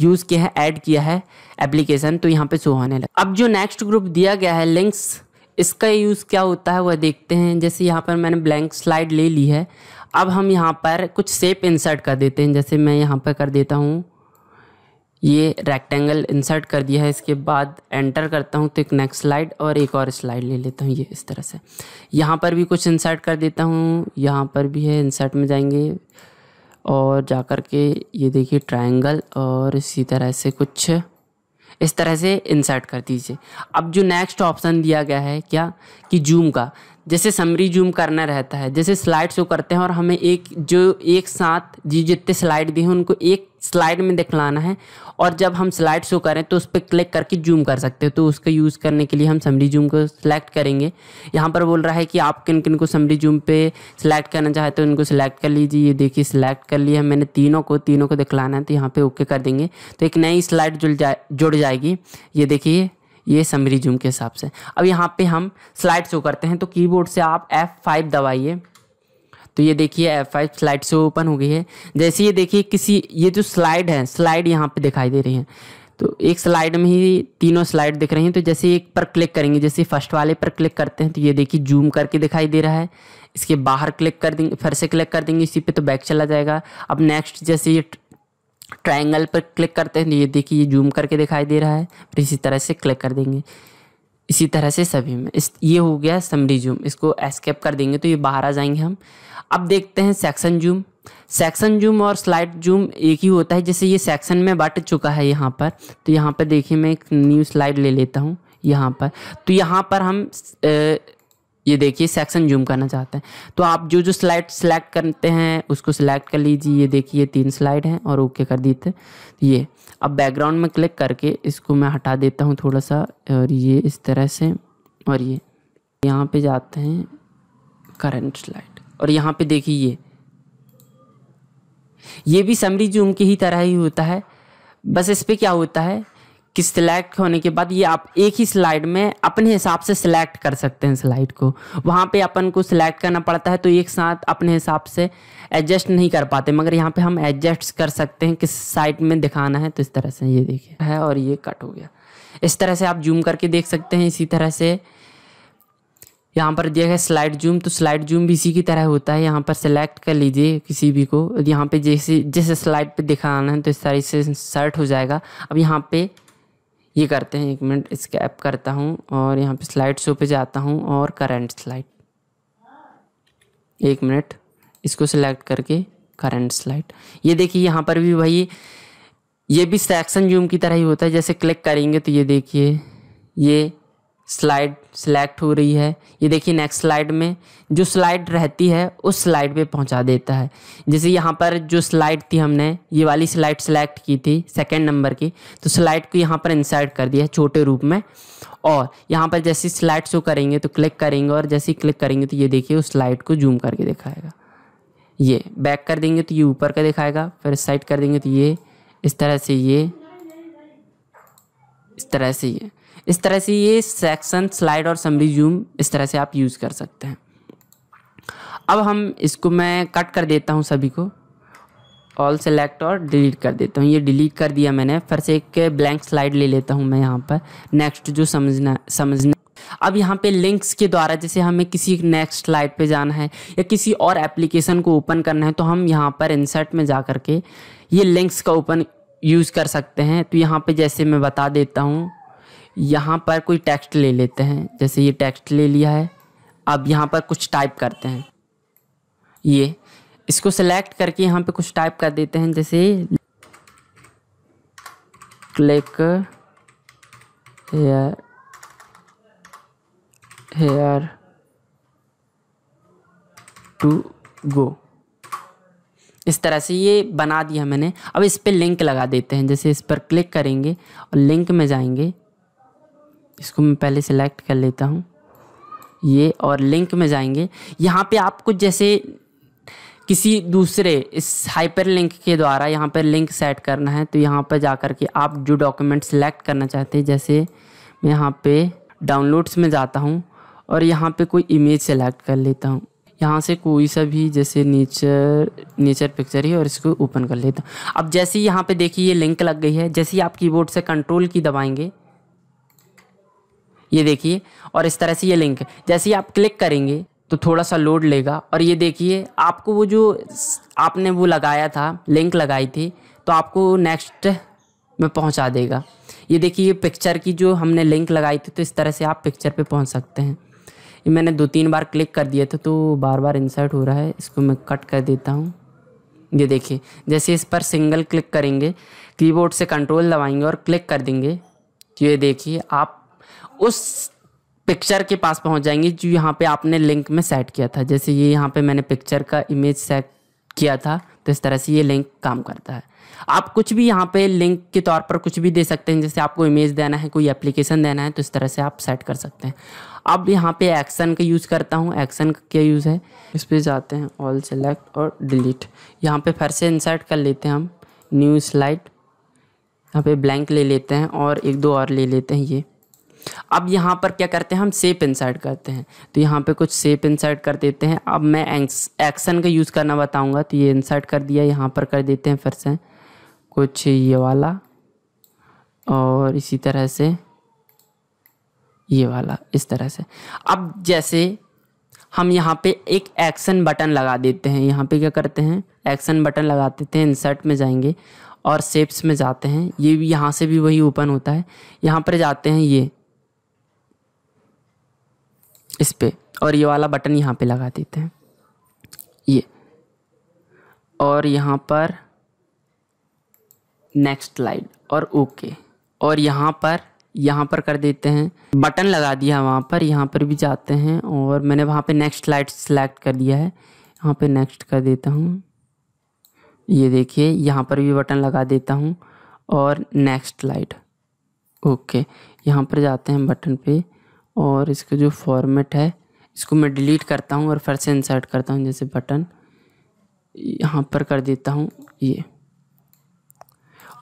यूज़ किया है ऐड किया है एप्लीकेशन तो यहाँ पर शो होने लगता अब जो नेक्स्ट ग्रुप दिया गया है लिंक्स इसका यूज़ क्या होता है वह देखते हैं जैसे यहाँ पर मैंने ब्लैंक स्लाइड ले ली है अब हम यहाँ पर कुछ सेप इंसर्ट कर देते हैं जैसे मैं यहाँ पर कर देता हूँ ये रेक्टेंगल इंसर्ट कर दिया है इसके बाद एंटर करता हूँ तो एक नेक्स्ट स्लाइड और एक और स्लाइड ले लेता हूँ ये इस तरह से यहाँ पर भी कुछ इंसर्ट कर देता हूँ यहाँ पर भी है इंसर्ट में जाएंगे और जा कर के ये देखिए ट्रायंगल और इसी तरह से कुछ इस तरह से इंसर्ट कर दीजिए अब जो नेक्स्ट ऑप्शन दिया गया है क्या कि जूम का जैसे समरी जूम करना रहता है जैसे स्लाइड शो करते हैं और हमें एक जो एक साथ जी जितने स्लाइड दिए हैं उनको एक स्लाइड में दिखलाना है और जब हम स्लाइड शो करें तो उस पर क्लिक करके जूम कर सकते हो तो उसका यूज़ करने के लिए हम समरी जूम को सिलेक्ट करेंगे यहाँ पर बोल रहा है कि आप किन किन को समरी जूम पे सिलेक्ट करना चाहते हो तो उनको सिलेक्ट कर लीजिए ये देखिए सिलेक्ट कर लिया मैंने तीनों को तीनों को दिखलाना है तो यहाँ पर ओके कर देंगे तो एक नई स्लाइड जुड़ जाए जुड़ जाएगी ये देखिए ये समरी जूम के हिसाब से अब यहाँ पर हम स्लाइड शो करते हैं तो कीबोर्ड से आप एफ़ दबाइए तो ये देखिए एफ फाइव स्लाइड से ओपन हो गई है जैसे ये देखिए किसी ये जो स्लाइड है स्लाइड यहाँ पे दिखाई दे रही है तो एक स्लाइड में ही तीनों स्लाइड दिख रही हैं तो जैसे एक पर क्लिक करेंगे जैसे फर्स्ट वाले पर क्लिक करते हैं तो ये देखिए जूम करके दिखाई दे रहा है इसके बाहर क्लिक कर देंगे फिर से क्लिक कर देंगे इसी पे तो बैक चला जाएगा अब नेक्स्ट जैसे ये ट्राइंगल पर क्लिक करते हैं तो ये देखिए ये जूम करके दिखाई दे रहा है फिर इसी तरह से क्लिक कर देंगे इसी तरह से सभी में इस ये हो गया समरी जूम इसको एस्केप कर देंगे तो ये बाहर आ जाएंगे हम अब देखते हैं सेक्शन जूम सेक्शन जूम और स्लाइड जूम एक ही होता है जैसे ये सेक्शन में बट चुका है यहाँ पर तो यहाँ पर देखिए मैं एक न्यू स्लाइड ले लेता हूँ यहाँ पर तो यहाँ पर हम ए, ये देखिए सेक्शन जूम करना चाहते हैं तो आप जो जो स्लाइड सेलेक्ट करते हैं उसको सिलेक्ट कर लीजिए ये देखिए तीन स्लाइड हैं और ओके कर थे ये अब बैकग्राउंड में क्लिक करके इसको मैं हटा देता हूँ थोड़ा सा और ये इस तरह से और ये यहाँ पे जाते हैं करंट स्लाइड और यहाँ पे देखिए ये ये भी समरी जूम की ही तरह ही होता है बस इस पर क्या होता है कि सिलेक्ट होने के बाद ये आप एक ही स्लाइड में अपने हिसाब से सिलेक्ट कर सकते हैं स्लाइड को वहाँ पे अपन को सिलेक्ट करना पड़ता है तो एक साथ अपने हिसाब से एडजस्ट नहीं कर पाते मगर यहाँ पे हम एडजस्ट कर सकते हैं किस साइड में दिखाना है तो इस तरह से ये देखिए है और ये कट हो गया इस तरह से आप जूम करके देख सकते हैं इसी तरह से यहाँ पर दिया गया स्लाइड जूम तो स्लाइड जूम भी इसी की तरह होता है यहाँ पर सेलेक्ट कर लीजिए किसी भी को यहाँ पे जैसे जिस स्लाइड पे दिखाना है तो इस तरह से इंसर्ट हो जाएगा अब यहाँ पे ये करते हैं एक मिनट स्कैप करता हूँ और यहाँ पे स्लाइड शो पे जाता हूँ और करंट स्लाइड एक मिनट इसको सिलेक्ट करके करंट स्लाइड ये देखिए यहाँ पर भी भाई ये भी सेक्शन जूम की तरह ही होता है जैसे क्लिक करेंगे तो ये देखिए ये स्लाइड सेलेक्ट हो रही है ये देखिए नेक्स्ट स्लाइड में जो स्लाइड रहती है उस स्लाइड पे पहुंचा देता है जैसे यहाँ पर जो स्लाइड थी हमने ये वाली स्लाइड सेलेक्ट की थी सेकंड नंबर की तो स्लाइड को यहाँ पर इंसर्ट कर दिया छोटे रूप में और यहाँ पर जैसे स्लाइड शो करेंगे तो क्लिक करेंगे और जैसे ही क्लिक करेंगे तो ये देखिए उस स्लाइड को जूम करके दिखाएगा ये बैक कर देंगे तो ये ऊपर का दिखाएगा फिर साइड कर देंगे तो ये इस तरह से ये इस तरह से ये इस तरह से ये सेक्शन स्लाइड और समरी जूम इस तरह से आप यूज़ कर सकते हैं अब हम इसको मैं कट कर देता हूँ सभी को ऑल सेलेक्ट और डिलीट कर देता हूँ ये डिलीट कर दिया मैंने फिर से एक ब्लैंक स्लाइड ले लेता हूँ मैं यहाँ पर नेक्स्ट जो समझना समझना अब यहाँ पे लिंक्स के द्वारा जैसे हमें किसी नेक्स्ट स्लाइड पे जाना है या किसी और एप्लीकेशन को ओपन करना है तो हम यहाँ पर इंसर्ट में जा कर के ये लिंक्स का ओपन यूज़ कर सकते हैं तो यहाँ पे जैसे मैं बता देता हूँ यहाँ पर कोई टेक्स्ट ले लेते हैं जैसे ये टेक्स्ट ले लिया है अब यहाँ पर कुछ टाइप करते हैं ये इसको सेलेक्ट करके यहाँ पे कुछ टाइप कर देते हैं जैसे click here here to go इस तरह से ये बना दिया मैंने अब इस पर लिंक लगा देते हैं जैसे इस पर क्लिक करेंगे और लिंक में जाएंगे इसको मैं पहले सेलेक्ट कर लेता हूँ ये और लिंक में जाएंगे यहाँ पे आपको जैसे किसी दूसरे इस हाइपर लिंक के द्वारा यहाँ पर लिंक सेट करना है तो यहाँ पर जा कर के आप जो डॉक्यूमेंट सेलेक्ट करना चाहते हैं जैसे मैं यहाँ पे डाउनलोड्स में जाता हूँ और यहाँ पे कोई इमेज सेलेक्ट कर लेता हूँ यहाँ से कोई सा भी जैसे नेचर नेचर पिक्चर ही और इसको ओपन कर लेता हूँ अब जैसे ही यहाँ पर देखिए ये लिंक लग गई है जैसे ही आप कीबोर्ड से कंट्रोल की दबाएँगे ये देखिए और इस तरह से ये लिंक जैसे ही आप क्लिक करेंगे तो थोड़ा सा लोड लेगा और ये देखिए आपको वो जो आपने वो लगाया था लिंक लगाई थी तो आपको नेक्स्ट में पहुंचा देगा ये देखिए पिक्चर की जो हमने लिंक लगाई थी तो इस तरह से आप पिक्चर पे पहुंच सकते हैं ये मैंने दो तीन बार क्लिक कर दिया था तो बार बार इंसर्ट हो रहा है इसको मैं कट कर देता हूँ ये देखिए जैसे इस पर सिंगल क्लिक करेंगे कीबोर्ड से कंट्रोल दबाएंगे और क्लिक कर देंगे तो ये देखिए आप उस पिक्चर के पास पहुंच जाएंगे जो यहाँ पे आपने लिंक में सेट किया था जैसे ये यहाँ पे मैंने पिक्चर का इमेज सेट किया था तो इस तरह से ये लिंक काम करता है आप कुछ भी यहाँ पे लिंक के तौर पर कुछ भी दे सकते हैं जैसे आपको इमेज देना है कोई एप्लीकेशन देना है तो इस तरह से आप सेट कर सकते हैं अब यहाँ पे एक्शन का यूज़ करता हूँ एक्शन का क्या यूज़ है इस पर जाते हैं ऑल सेलेक्ट और डिलीट यहाँ पे फिर से इंसर्ट कर लेते हैं हम न्यू स्लाइड यहाँ पे ब्लैंक ले लेते हैं और एक दो और ले लेते हैं ये अब यहाँ पर क्या करते हैं हम सेप इंसर्ट करते हैं तो यहाँ पे कुछ सेप इंसर्ट कर देते हैं अब मैं एक्शन का यूज़ करना बताऊँगा तो ये इंसर्ट कर दिया यहाँ पर कर देते हैं फिर से कुछ ये वाला और इसी तरह से ये वाला इस तरह से अब जैसे हम यहाँ पे एक एक्शन बटन लगा देते हैं यहाँ पे क्या करते हैं एक्शन बटन लगा देते हैं इंसर्ट में जाएंगे और सेप्स में जाते हैं ये यह भी यहाँ से भी वही ओपन होता है यहाँ पर जाते हैं ये इस पर और ये वाला बटन यहाँ पे लगा देते हैं ये और यहाँ पर नेक्स्ट लाइट और ओके और यहाँ पर यहाँ पर कर देते हैं बटन लगा दिया वहाँ पर यहाँ पर भी जाते हैं और मैंने वहाँ पे नेक्स्ट लाइट सेलेक्ट कर दिया है यहाँ पे नेक्स्ट कर देता हूँ ये देखिए यहाँ पर भी बटन लगा देता हूँ और नेक्स्ट लाइट ओके यहाँ पर जाते हैं बटन पे और इसका जो फॉर्मेट है इसको मैं डिलीट करता हूँ और फिर से इंसर्ट करता हूँ जैसे बटन यहाँ पर कर देता हूँ ये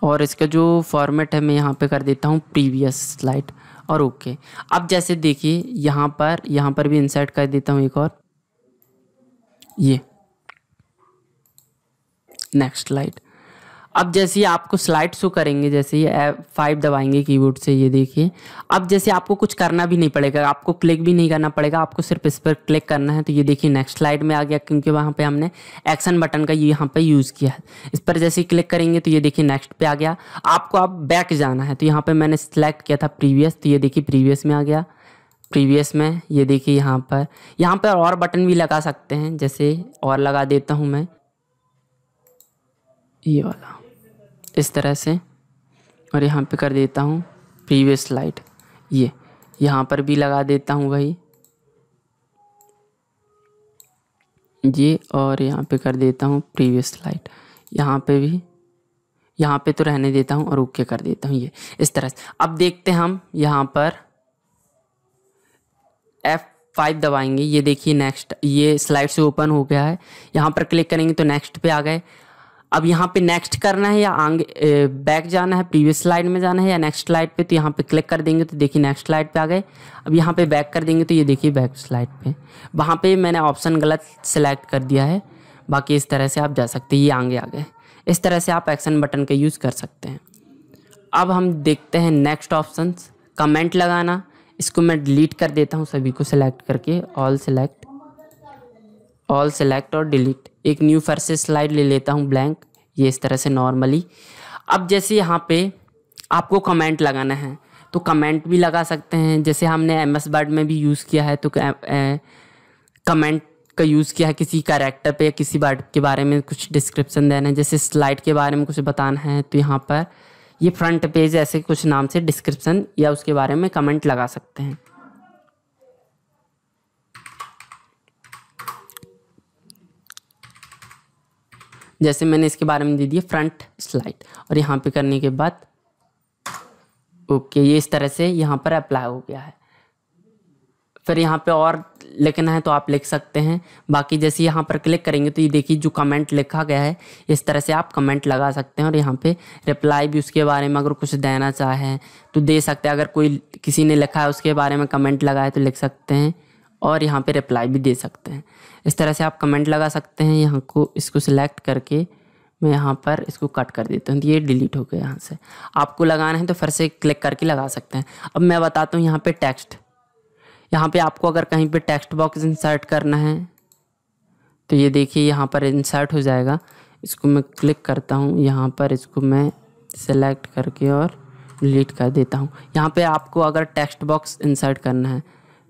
और इसका जो फॉर्मेट है मैं यहाँ पे कर देता हूँ प्रीवियस स्लाइड और ओके अब जैसे देखिए यहाँ पर यहाँ पर भी इंसर्ट कर देता हूँ एक और ये नेक्स्ट स्लाइड अब जैसे ही आपको स्लाइड शो करेंगे जैसे ही फाइव दबाएंगे कीबोर्ड से ये देखिए अब जैसे आपको कुछ करना भी नहीं पड़ेगा आपको क्लिक भी नहीं करना पड़ेगा आपको सिर्फ इस पर क्लिक करना है तो ये देखिए नेक्स्ट स्लाइड में आ गया क्योंकि वहाँ पे हमने एक्शन बटन का यहाँ पे यूज़ किया है इस पर जैसे ही क्लिक करेंगे तो ये देखिए नेक्स्ट पर आ गया आपको अब आप बैक जाना है तो यहाँ पर मैंने सेलेक्ट किया था प्रीवियस तो ये देखिए प्रीवियस में आ गया प्रीवियस में ये देखिए यहाँ पर यहाँ पर और बटन भी लगा सकते हैं जैसे और लगा देता हूँ मैं ये वाला इस तरह से और यहाँ पे कर देता हूँ प्रीवियस लाइट ये यहाँ पर भी लगा देता हूँ वही ये और यहाँ पे कर देता हूँ प्रीवियस लाइट यहाँ पे भी यहाँ पे तो रहने देता हूँ और ओके कर देता हूँ ये इस तरह से अब देखते हैं हम यहाँ पर एफ फाइव दबाएंगे ये देखिए नेक्स्ट ये स्लाइड से ओपन हो गया है यहाँ पर क्लिक करेंगे तो नेक्स्ट पे आ गए अब यहाँ पे नेक्स्ट करना है या आगे बैक जाना है प्रीवियस स्लाइड में जाना है या नेक्स्ट स्लाइड पे तो यहाँ पे क्लिक कर देंगे तो देखिए नेक्स्ट स्लाइड पे आ गए अब यहाँ पे बैक कर देंगे तो ये देखिए बैक स्लाइड पे वहाँ पे मैंने ऑप्शन गलत सेलेक्ट कर दिया है बाकी इस तरह से आप जा सकते हैं ये आगे आ गए इस तरह से आप एक्शन बटन का यूज़ कर सकते हैं अब हम देखते हैं नेक्स्ट ऑप्शन कमेंट लगाना इसको मैं डिलीट कर देता हूँ सभी को सिलेक्ट करके ऑल सेलेक्ट ऑल सेलेक्ट और डिलीट एक न्यू फर से स्लाइड ले लेता हूँ ब्लैंक ये इस तरह से नॉर्मली अब जैसे यहाँ पे आपको कमेंट लगाना है तो कमेंट भी लगा सकते हैं जैसे हमने एम एस वर्ड में भी यूज़ किया है तो कमेंट का यूज़ किया है किसी कैरेक्टर पे या किसी वर्ड के बारे में कुछ डिस्क्रिप्शन देना है जैसे स्लाइड के बारे में कुछ बताना है तो यहाँ पर ये फ्रंट पेज ऐसे कुछ नाम से डिस्क्रिप्शन या उसके बारे में कमेंट लगा सकते हैं जैसे मैंने इसके बारे में दे दिया फ्रंट स्लाइड और यहाँ पे करने के बाद ओके ये इस तरह से यहाँ पर अप्लाई हो गया है फिर यहाँ पे और लिखना है तो आप लिख सकते हैं बाकी जैसे यहाँ पर क्लिक करेंगे तो ये देखिए जो कमेंट लिखा गया है इस तरह से आप कमेंट लगा सकते हैं और यहाँ पे रिप्लाई भी उसके बारे में अगर कुछ देना चाहें तो दे सकते हैं अगर कोई किसी ने लिखा है उसके बारे में कमेंट लगाए तो लिख सकते हैं और यहाँ पे रिप्लाई भी दे सकते हैं इस तरह से आप कमेंट लगा सकते हैं यहाँ को इसको सिलेक्ट करके मैं यहाँ पर इसको कट कर देता हूँ तो ये डिलीट हो गया यहाँ से आपको लगाना है तो फिर से क्लिक करके लगा सकते हैं अब मैं बताता हूँ यहाँ पे टेक्स्ट यहाँ पे आपको अगर कहीं पे टेक्स्ट बॉक्स इंसर्ट करना है तो ये देखिए यहाँ पर इंसर्ट हो जाएगा इसको मैं क्लिक करता हूँ यहाँ पर इसको मैं सेलेक्ट करके और डिलीट कर देता हूँ यहाँ पे आपको अगर टेक्स्ट बॉक्स इंसर्ट करना है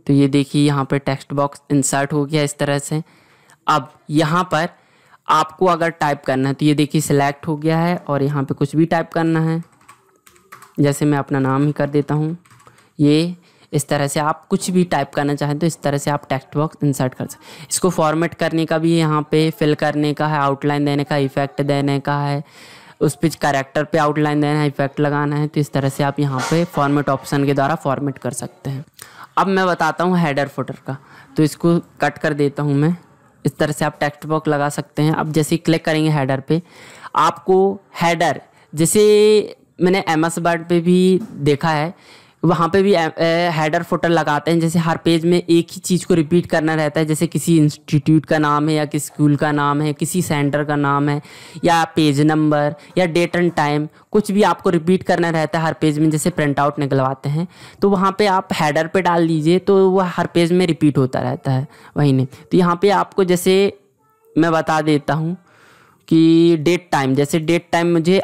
तो ये देखिए यहाँ पर टेक्स्ट बॉक्स इंसर्ट हो गया इस तरह से अब यहाँ पर आपको अगर टाइप करना है तो ये देखिए सिलेक्ट हो गया है और यहाँ पे कुछ भी टाइप करना है जैसे मैं अपना नाम ही कर देता हूँ ये इस तरह से आप कुछ भी टाइप करना चाहें तो इस तरह से आप टेक्स्ट बॉक्स इंसर्ट कर सकते इसको फॉर्मेट करने का भी यहाँ पे फिल करने का है आउटलाइन देने का इफेक्ट देने का है उस पर कैरेक्टर पे आउटलाइन देना है इफेक्ट लगाना है तो इस तरह से आप यहाँ पे फॉर्मेट ऑप्शन के द्वारा फॉर्मेट कर सकते हैं अब मैं बताता हूँ हेडर फोटर का तो इसको कट कर देता हूँ मैं इस तरह से आप टेक्स्ट बॉक्स लगा सकते हैं अब जैसे क्लिक करेंगे हेडर पे आपको हेडर जैसे मैंने एम एस वर्ड पर भी देखा है वहाँ पे भी हेडर फुटर लगाते हैं जैसे हर पेज में एक ही चीज़ को रिपीट करना रहता है जैसे किसी इंस्टीट्यूट का नाम है या किसी स्कूल का नाम है किसी सेंटर का नाम है या पेज नंबर या डेट एंड टाइम कुछ भी आपको रिपीट करना रहता है हर पेज में जैसे प्रिंट आउट निकलवाते हैं तो वहाँ पर आप हैडर पर डाल लीजिए तो वह हर पेज में रिपीट होता रहता है वहीं ने तो यहाँ पर आपको जैसे मैं बता देता हूँ कि डेट टाइम जैसे डेट टाइम मुझे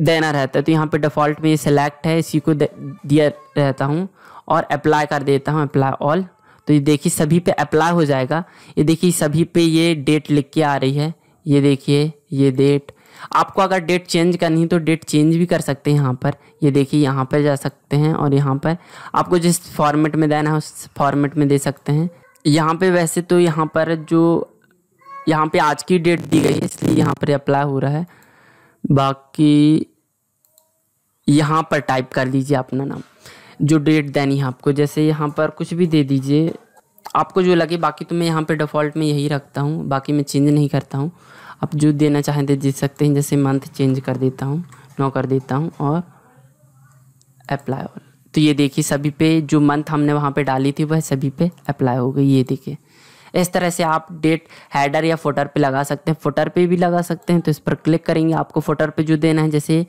देना रहता है तो यहाँ पे डिफ़ॉल्ट में ये सेलेक्ट है इसी को दिया रहता हूँ और अप्लाई कर देता हूँ अप्लाई ऑल तो ये देखिए सभी पे अप्लाई हो जाएगा ये देखिए सभी पे ये डेट लिख के आ रही है ये देखिए ये डेट आपको अगर डेट चेंज करनी है तो डेट चेंज भी कर सकते हैं यहाँ पर ये देखिए यहाँ पर जा सकते हैं और यहाँ पर आपको जिस फॉर्मेट में देना है उस फॉर्मेट में दे सकते हैं यहाँ पर वैसे तो यहाँ पर जो यहाँ पर आज की डेट दी गई है इसलिए यहाँ पर अप्लाई हो रहा है बाकी यहाँ पर टाइप कर दीजिए अपना नाम जो डेट देनी है आपको जैसे यहाँ पर कुछ भी दे दीजिए आपको जो लगे बाकी तो मैं यहाँ पे डिफ़ॉल्ट में यही रखता हूँ बाकी मैं चेंज नहीं करता हूँ आप जो देना चाहें दे सकते हैं जैसे मंथ चेंज कर देता हूँ नो कर देता हूँ और अप्लाई ऑल तो ये देखिए सभी पे जो मंथ हमने वहाँ पे डाली थी वह सभी पे अप्लाई हो गई ये देखिए इस तरह से आप डेट हैडर या फोटर पे लगा सकते हैं फोटर पे भी लगा सकते हैं तो इस पर क्लिक करेंगे आपको फोटर पे जो देना है जैसे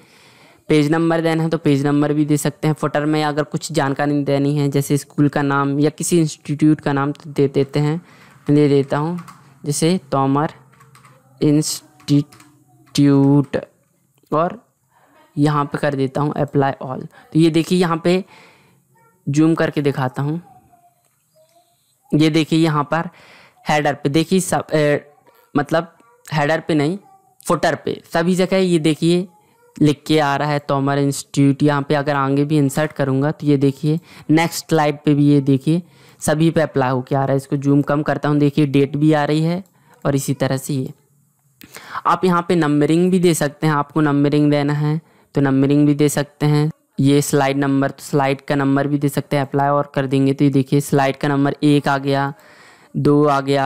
पेज नंबर देना है तो पेज नंबर भी दे सकते हैं फोटर में अगर कुछ जानकारी देनी है जैसे स्कूल का नाम या किसी इंस्टीट्यूट का नाम तो दे देते हैं दे देता हूँ जैसे तोमर इंस्टीट्यूट और यहाँ पे कर देता हूँ अप्लाई ऑल तो ये देखिए यहाँ पे जूम करके दिखाता हूँ ये देखिए यहाँ पर हेडर पे देखिए सब ए, मतलब हेडर पे नहीं फुटर पे सभी जगह ये देखिए लिख के आ रहा है तोमर इंस्टीट्यूट यहाँ पे अगर आगे भी इंसर्ट करूँगा तो ये देखिए नेक्स्ट लाइव पे भी ये देखिए सभी पे अप्लाई होके आ रहा है इसको जूम कम करता हूँ देखिए डेट भी आ रही है और इसी तरह से ये आप यहाँ पे नंबरिंग भी दे सकते हैं आपको नंबरिंग देना है तो नंबरिंग भी दे सकते हैं ये स्लाइड नंबर तो स्लाइड का नंबर भी दे सकते हैं अप्लाई और कर देंगे तो ये देखिए स्लाइड का नंबर एक आ गया दो आ गया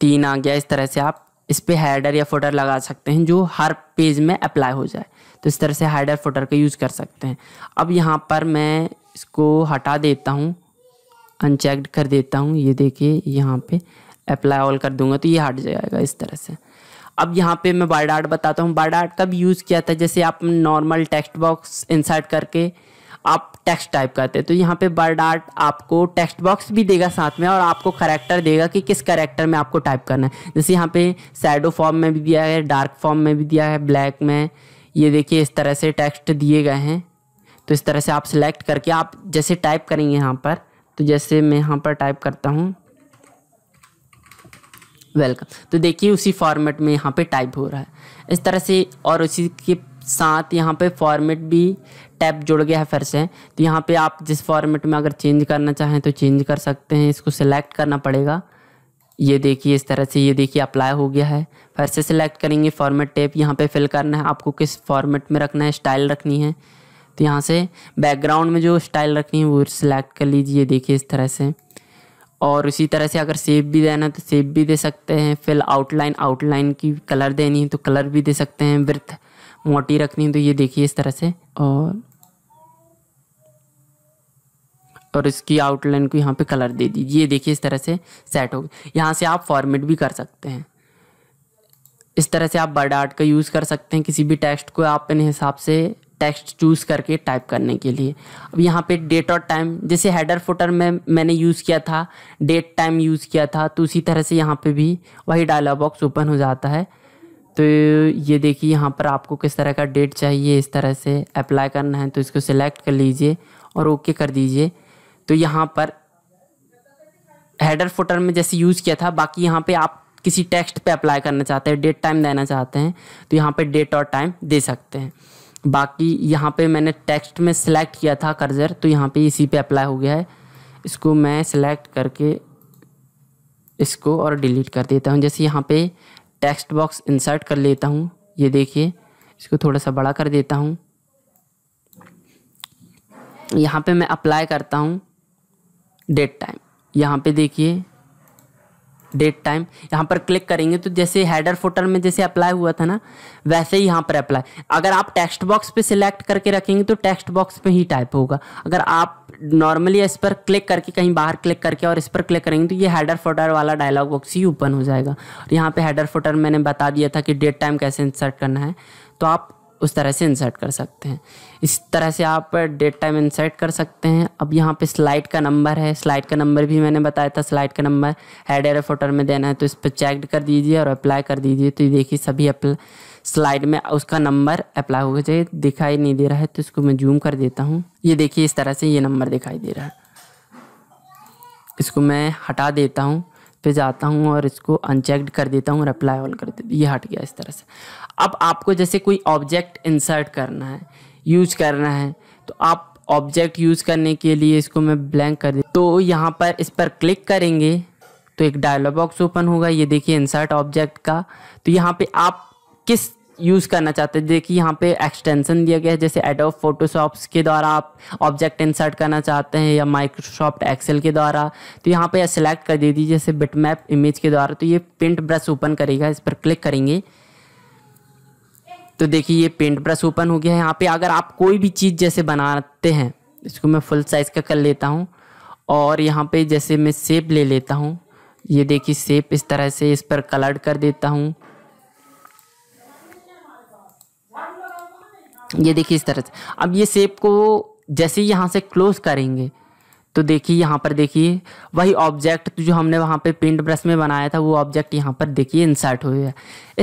तीन आ गया इस तरह से आप इस पर हैडर या फोटर लगा सकते हैं जो हर पेज में अप्लाई हो जाए तो इस तरह से हैडर फोटर का यूज़ कर सकते हैं अब यहाँ पर मैं इसको हटा देता हूँ अनचेक्ड कर देता हूँ ये देखिए यहाँ पे अप्लाई ऑल कर दूंगा तो ये हट जाएगा इस तरह से अब यहाँ पे मैं बाइड आर्ट बताता हूँ बाइड आर्ट का भी यूज़ किया था जैसे आप नॉर्मल टेक्स्ट बॉक्स इंसर्ट करके आप टेक्स्ट टाइप करते हैं तो यहाँ पे बर्ड आर्ट आपको टेक्स्ट बॉक्स भी देगा साथ में और आपको करेक्टर देगा कि किस करेक्टर में आपको टाइप करना है जैसे यहाँ पे सैडो फॉर्म में भी दिया है डार्क फॉर्म में भी दिया है ब्लैक में ये देखिए इस तरह से टेक्स्ट दिए गए हैं तो इस तरह से आप सिलेक्ट करके आप जैसे टाइप करेंगे यहाँ पर तो जैसे मैं यहाँ पर टाइप करता हूँ वेलकम तो देखिए उसी फॉर्मेट में यहाँ पे टाइप हो रहा है इस तरह से और उसी के साथ यहाँ पे फॉर्मेट भी टैब जुड़ गया है फिर से तो यहाँ पे आप जिस फॉर्मेट में अगर चेंज करना चाहें तो चेंज कर सकते हैं इसको सिलेक्ट करना पड़ेगा ये देखिए इस तरह से ये देखिए अप्लाई हो गया है फिर से सिलेक्ट करेंगे फॉर्मेट टेप यहाँ पे फिल करना है आपको किस फॉर्मेट में रखना है स्टाइल रखनी है तो यहाँ से बैकग्राउंड में जो स्टाइल रखनी है वो सिलेक्ट कर लीजिए देखिए इस तरह से और उसी तरह से अगर सेप भी देना तो सेप भी दे सकते हैं फिल आउटलाइन आउटलाइन की कलर देनी है तो कलर भी दे सकते हैं वृथ मोटी रखनी है तो ये देखिए इस तरह से और और इसकी आउटलाइन को यहाँ पे कलर दे दीजिए ये देखिए इस तरह से सेट हो गया यहाँ से आप फॉर्मेट भी कर सकते हैं इस तरह से आप बर्ड आर्ट का यूज़ कर सकते हैं किसी भी टेक्स्ट को आप अपने हिसाब से टेक्स्ट चूज़ करके टाइप करने के लिए अब यहाँ पे डेट और टाइम जैसे हेडर फुटर में मैंने यूज़ किया था डेट टाइम यूज़ किया था तो उसी तरह से यहाँ पे भी वही डायलॉग बॉक्स ओपन हो जाता है तो ये देखिए यहाँ पर आपको किस तरह का डेट चाहिए इस तरह से अप्लाई करना है तो इसको सिलेक्ट कर लीजिए और ओके कर दीजिए तो यहाँ पर हेडर फोटर में जैसे यूज़ किया था बाकी यहाँ पे आप किसी टेक्स्ट पे अप्लाई करना चाहते हैं डेट टाइम देना चाहते हैं तो यहाँ पे डेट और टाइम दे सकते हैं बाकी यहाँ पे मैंने टेक्स्ट में सिलेक्ट किया था कर्जर तो यहाँ पे इसी पे अप्लाई हो गया है इसको मैं सिलेक्ट करके इसको और डिलीट कर देता हूँ जैसे यहाँ पर टेक्स्ट बॉक्स इंसर्ट कर लेता हूँ ये देखिए इसको थोड़ा सा बड़ा कर देता हूँ यहाँ पे मैं अप्लाई करता हूँ डेट टाइम यहाँ पे देखिए डेट टाइम यहाँ पर क्लिक करेंगे तो जैसे हेडर फोटर में जैसे अप्लाई हुआ था ना वैसे ही यहाँ पर अप्लाई अगर आप टेक्स्ट बॉक्स पे सिलेक्ट करके रखेंगे तो टेक्स्ट बॉक्स पे ही टाइप होगा अगर आप नॉर्मली इस पर क्लिक करके कहीं बाहर क्लिक करके और इस पर क्लिक करेंगे तो ये हेडर फोटर वाला डायलॉग बॉक्स ही ओपन हो जाएगा और यहाँ पर हेडर फोटर मैंने बता दिया था कि डेट टाइम कैसे इंसर्ट करना है तो आप उस तरह से इंसर्ट कर सकते हैं इस तरह से आप डेट टाइम इंसर्ट कर सकते हैं अब यहाँ पे स्लाइड का नंबर है स्लाइड का नंबर भी मैंने बताया था स्लाइड का नंबर हेडर फोटर में देना है तो इस पर चेक कर दीजिए और अप्लाई कर दीजिए तो ये देखिए सभी स्लाइड में उसका नंबर अप्लाई हो गया चाहिए दिखाई नहीं दे रहा है तो इसको मैं जूम कर देता हूँ ये देखिए इस तरह से ये नंबर दिखाई दे रहा है इसको मैं हटा देता हूँ पे जाता हूँ और इसको अनचेक्ड कर देता हूँ और अप्लाई ऑल कर देता हूँ ये हट गया इस तरह से अब आपको जैसे कोई ऑब्जेक्ट इंसर्ट करना है यूज़ करना है तो आप ऑब्जेक्ट यूज़ करने के लिए इसको मैं ब्लैंक कर देता तो यहाँ पर इस पर क्लिक करेंगे तो एक डायलॉग बॉक्स ओपन होगा ये देखिए इंसर्ट ऑब्जेक्ट का तो यहाँ पर आप किस यूज़ करना चाहते हैं देखिए यहाँ पे एक्सटेंशन दिया गया है जैसे एडोब फोटोशॉप्स के द्वारा आप ऑब्जेक्ट इंसर्ट करना चाहते हैं या माइक्रोसॉफ्ट एक्सेल के द्वारा तो यहाँ पे सेलेक्ट कर दीजिए जैसे बिटमैप इमेज के द्वारा तो ये पेंट ब्रश ओपन करेगा इस पर क्लिक करेंगे तो देखिए ये पेंट ब्रश ओपन हो गया है यहाँ पे अगर आप कोई भी चीज़ जैसे बनाते हैं इसको मैं फुल साइज़ का कर लेता हूँ और यहाँ पे जैसे मैं सेप ले लेता हूँ ये देखिए सेप इस तरह से इस पर कलर्ड कर देता हूँ ये देखिए इस तरह से अब ये सेप को जैसे ही यहाँ से क्लोज करेंगे तो देखिए यहाँ पर देखिए वही ऑब्जेक्ट जो हमने वहाँ पे पेंट ब्रश में बनाया था वो ऑब्जेक्ट यहाँ पर देखिए इंसर्ट हो गया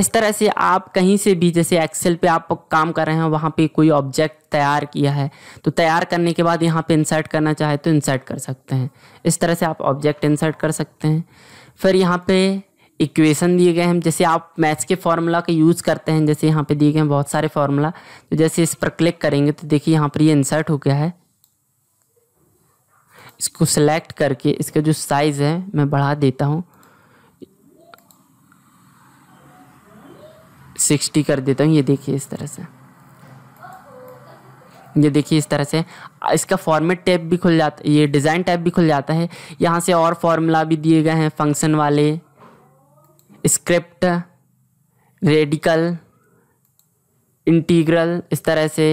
इस तरह से आप कहीं से भी जैसे एक्सेल पे आप काम कर रहे हैं वहाँ पे कोई ऑब्जेक्ट तैयार किया है तो तैयार करने के बाद यहाँ पे इंसर्ट करना चाहे तो इंसर्ट कर सकते हैं इस तरह से आप ऑब्जेक्ट इंसर्ट कर सकते हैं फिर यहाँ पर इक्वेशन दिए गए हैं जैसे आप मैथ्स के फार्मूला का यूज़ करते हैं जैसे यहाँ पे दिए गए हैं बहुत सारे फार्मूला तो जैसे इस पर क्लिक करेंगे तो देखिए यहाँ पर ये इंसर्ट हो गया है इसको सेलेक्ट करके इसका जो साइज़ है मैं बढ़ा देता हूँ सिक्सटी कर देता हूँ ये देखिए इस तरह से ये देखिए इस तरह से इसका फॉर्मेट टैब भी खुल जाता है ये डिज़ाइन टैब भी खुल जाता है यहाँ से और फॉर्मूला भी दिए गए हैं फंक्शन वाले स्क्रिप्ट रेडिकल इंटीग्रल इस तरह से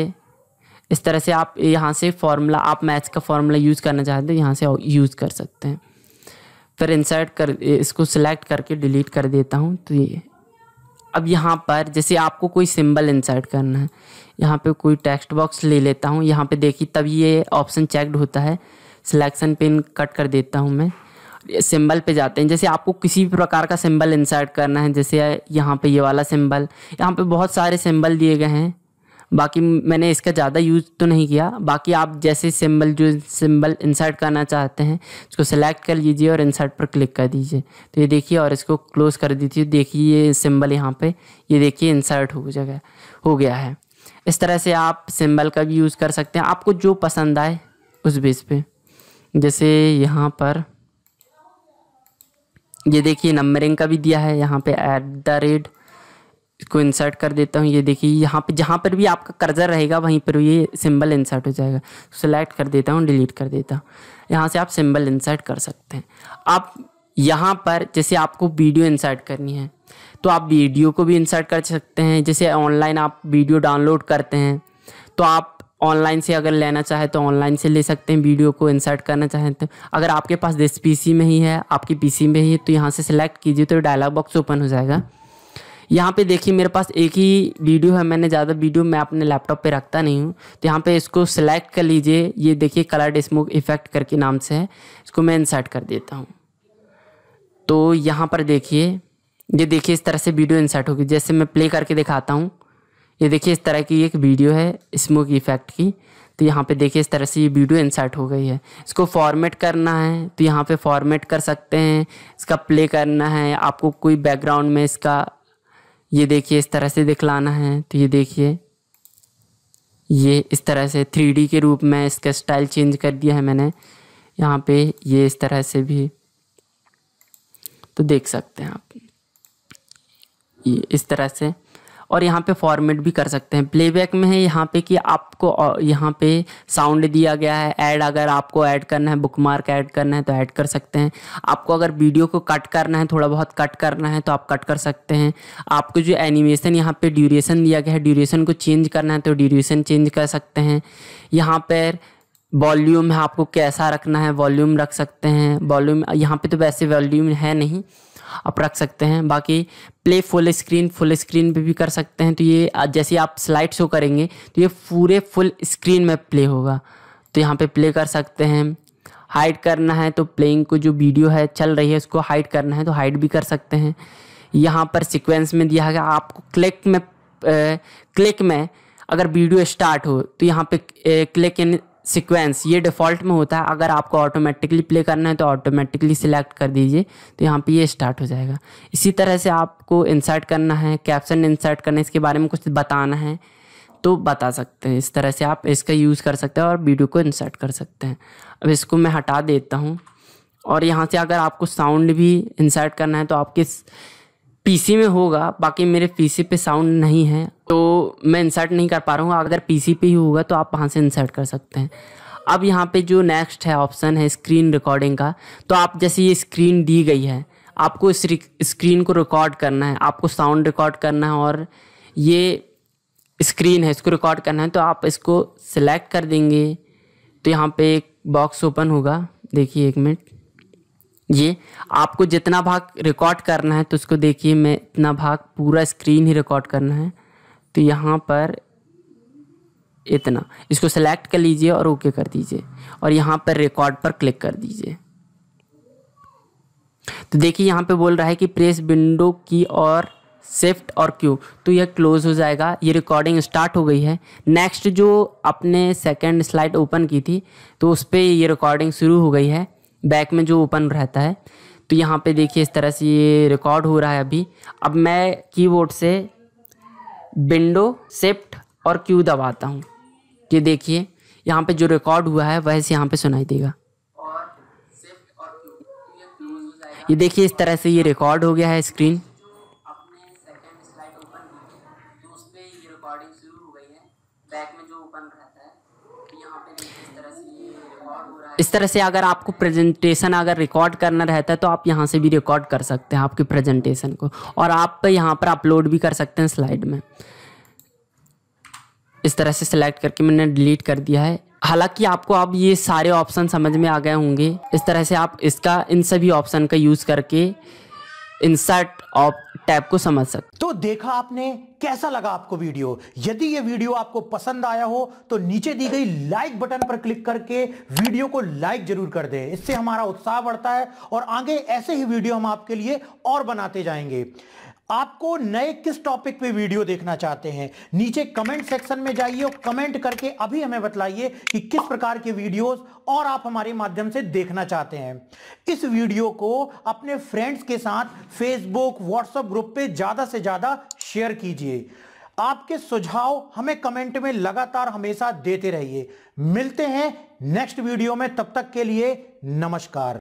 इस तरह से आप यहाँ से फार्मूला आप मैथ्स का फार्मूला यूज़ करना चाहते हैं तो यहाँ से यूज़ कर सकते हैं फिर इंसर्ट कर इसको सिलेक्ट करके डिलीट कर देता हूँ तो ये अब यहाँ पर जैसे आपको कोई सिंबल इंसर्ट करना है यहाँ पे कोई टेक्स्ट बॉक्स ले लेता हूँ यहाँ पे देखिए तब ये ऑप्शन चेकड होता है सिलेक्शन पिन कट कर देता हूँ मैं सिंबल पे जाते हैं जैसे आपको किसी भी प्रकार का सिंबल इंसर्ट करना है जैसे यहाँ पे ये यह वाला सिंबल यहाँ पे बहुत सारे सिंबल दिए गए हैं बाकी मैंने इसका ज़्यादा यूज़ तो नहीं किया बाकी आप जैसे सिंबल जो सिंबल इंसर्ट करना चाहते हैं उसको सेलेक्ट कर लीजिए और इंसर्ट पर क्लिक कर दीजिए तो ये देखिए और इसको क्लोज़ कर दीजिए देखिए ये सिंबल यहाँ पे ये देखिए इंसर्ट हो जगह हो गया है इस तरह से आप सिंबल का भी यूज़ कर सकते हैं आपको जो पसंद आए उस बेस पर जैसे यहाँ पर ये देखिए नंबरिंग का भी दिया है यहाँ पे एट द रेट इसको इंसर्ट कर देता हूँ ये देखिए यहाँ पे जहाँ पर भी आपका कर्जर रहेगा वहीं पर ये सिंबल इंसर्ट हो जाएगा सेलेक्ट तो कर देता हूँ डिलीट कर देता हूँ यहाँ से आप सिंबल इंसर्ट कर सकते हैं आप यहाँ पर जैसे आपको वीडियो इंसर्ट करनी है तो आप वीडियो को भी इंसर्ट कर सकते हैं जैसे ऑनलाइन आप वीडियो डाउनलोड करते हैं तो आप ऑनलाइन से अगर लेना चाहे तो ऑनलाइन से ले सकते हैं वीडियो को इंसर्ट करना चाहें तो अगर आपके पास दिस पीसी में ही है आपकी पीसी में ही है तो यहाँ से सिलेक्ट कीजिए तो डायलॉग बॉक्स ओपन हो जाएगा यहाँ पे देखिए मेरे पास एक ही वीडियो है मैंने ज़्यादा वीडियो मैं अपने लैपटॉप पे रखता नहीं हूँ तो यहाँ पे इसको सिलेक्ट कर लीजिए ये देखिए कलर्ड स्मोक इफेक्ट करके नाम से है इसको मैं इंसर्ट कर देता हूँ तो यहाँ पर देखिए ये देखिए इस तरह से वीडियो इंसर्ट होगी जैसे मैं प्ले करके दिखाता हूँ ये देखिए इस तरह की एक वीडियो है स्मोक इफेक्ट की तो यहाँ पे देखिए इस तरह से ये वीडियो इंसर्ट हो गई है इसको फॉर्मेट करना है तो यहाँ पे फॉर्मेट कर सकते हैं इसका प्ले करना है आपको कोई बैकग्राउंड में इसका ये देखिए इस तरह से दिखलाना है तो ये देखिए ये इस तरह से थ्री के रूप में इसका स्टाइल चेंज कर दिया है मैंने यहाँ पर ये इस तरह से भी तो देख सकते हैं आप ये इस तरह से और यहाँ पे फॉर्मेट भी कर सकते हैं प्लेबैक में है यहाँ पे कि आपको यहाँ पे साउंड दिया गया है ऐड अगर आपको ऐड करना है बुक मार्क ऐड करना है तो ऐड कर सकते हैं आपको अगर वीडियो को कट करना है थोड़ा बहुत कट करना है तो आप कट कर सकते हैं आपको जो एनिमेशन यहाँ पर ड्यूरेशन दिया गया है ड्यूरेशन को चेंज करना है तो ड्यूरेशन चेंज कर सकते हैं यहाँ पर वॉल्यूम है आपको कैसा रखना है वॉल्यूम रख सकते हैं वॉल्यूम यहाँ पे तो वैसे वॉल्यूम है नहीं आप रख सकते हैं बाकी play full screen full screen पे भी कर सकते हैं तो ये जैसे आप स्लाइड शो करेंगे तो ये पूरे फुल स्क्रीन में प्ले होगा तो यहाँ पे प्ले कर सकते हैं हाइड करना है तो प्लेइंग को जो वीडियो है चल रही है उसको हाइड करना है तो हाइड भी कर सकते हैं यहाँ पर सिक्वेंस में दिया गया आपको क्लिक में क्लिक में अगर वीडियो स्टार्ट हो तो यहाँ पे क्लिक इन सिक्वेंस ये डिफ़ॉल्ट में होता है अगर आपको ऑटोमेटिकली प्ले करना है तो ऑटोमेटिकली सिलेक्ट कर दीजिए तो यहाँ पे ये स्टार्ट हो जाएगा इसी तरह से आपको इंसर्ट करना है कैप्शन इंसर्ट करना है इसके बारे में कुछ बताना है तो बता सकते हैं इस तरह से आप इसका यूज़ कर सकते हैं और वीडियो को इंसर्ट कर सकते हैं अब इसको मैं हटा देता हूँ और यहाँ से अगर आपको साउंड भी इंसर्ट करना है तो आपके पीसी में होगा बाकी मेरे पीसी पे साउंड नहीं है तो मैं इंसर्ट नहीं कर पा रहा हूँ अगर पीसी पे ही होगा तो आप वहाँ से इंसर्ट कर सकते हैं अब यहाँ पे जो नेक्स्ट है ऑप्शन है स्क्रीन रिकॉर्डिंग का तो आप जैसे ये स्क्रीन दी गई है आपको इस स्क्रीन को रिकॉर्ड करना है आपको साउंड रिकॉर्ड करना है और ये स्क्रीन है इसको रिकॉर्ड करना है तो आप इसको सिलेक्ट कर देंगे तो यहाँ पे एक बॉक्स ओपन होगा देखिए एक मिनट ये आपको जितना भाग रिकॉर्ड करना है तो उसको देखिए मैं इतना भाग पूरा स्क्रीन ही रिकॉर्ड करना है तो यहाँ पर इतना इसको सेलेक्ट कर लीजिए और ओके कर दीजिए और यहाँ पर रिकॉर्ड पर क्लिक कर दीजिए तो देखिए यहाँ पे बोल रहा है कि प्रेस विंडो की और शिफ्ट और क्यू तो यह क्लोज हो जाएगा ये रिकॉर्डिंग स्टार्ट हो गई है नेक्स्ट जो अपने सेकेंड स्लाइड ओपन की थी तो उस पर ये रिकॉर्डिंग शुरू हो गई है बैक में जो ओपन रहता है तो यहाँ पे देखिए इस तरह से ये रिकॉर्ड हो रहा है अभी अब मैं कीबोर्ड से विंडो सेफ्ट और क्यू दबाता हूँ ये देखिए यहाँ पे जो रिकॉर्ड हुआ है वह से यहाँ पे सुनाई देगा ये देखिए इस तरह से ये रिकॉर्ड हो गया है स्क्रीन इस तरह से अगर आपको प्रेजेंटेशन अगर रिकॉर्ड करना रहता है तो आप यहाँ से भी रिकॉर्ड कर सकते हैं आपकी प्रेजेंटेशन को और आप तो यहाँ पर अपलोड भी कर सकते हैं स्लाइड में इस तरह से सिलेक्ट करके मैंने डिलीट कर दिया है हालांकि आपको अब ये सारे ऑप्शन समझ में आ गए होंगे इस तरह से आप इसका इन सभी ऑप्शन का यूज़ करके इंसर्ट ऑफ टैब को समझ सकते तो देखा आपने कैसा लगा आपको वीडियो यदि ये वीडियो आपको पसंद आया हो तो नीचे दी गई लाइक बटन पर क्लिक करके वीडियो को लाइक जरूर कर दें इससे हमारा उत्साह बढ़ता है और आगे ऐसे ही वीडियो हम आपके लिए और बनाते जाएंगे आपको नए किस टॉपिक पे वीडियो देखना चाहते हैं नीचे कमेंट सेक्शन में जाइए और कमेंट करके अभी हमें बताइए कि किस प्रकार के वीडियोस और आप हमारे माध्यम से देखना चाहते हैं इस वीडियो को अपने फ्रेंड्स के साथ फेसबुक व्हाट्सएप ग्रुप पे ज़्यादा से ज़्यादा शेयर कीजिए आपके सुझाव हमें कमेंट में लगातार हमेशा देते रहिए मिलते हैं नेक्स्ट वीडियो में तब तक के लिए नमस्कार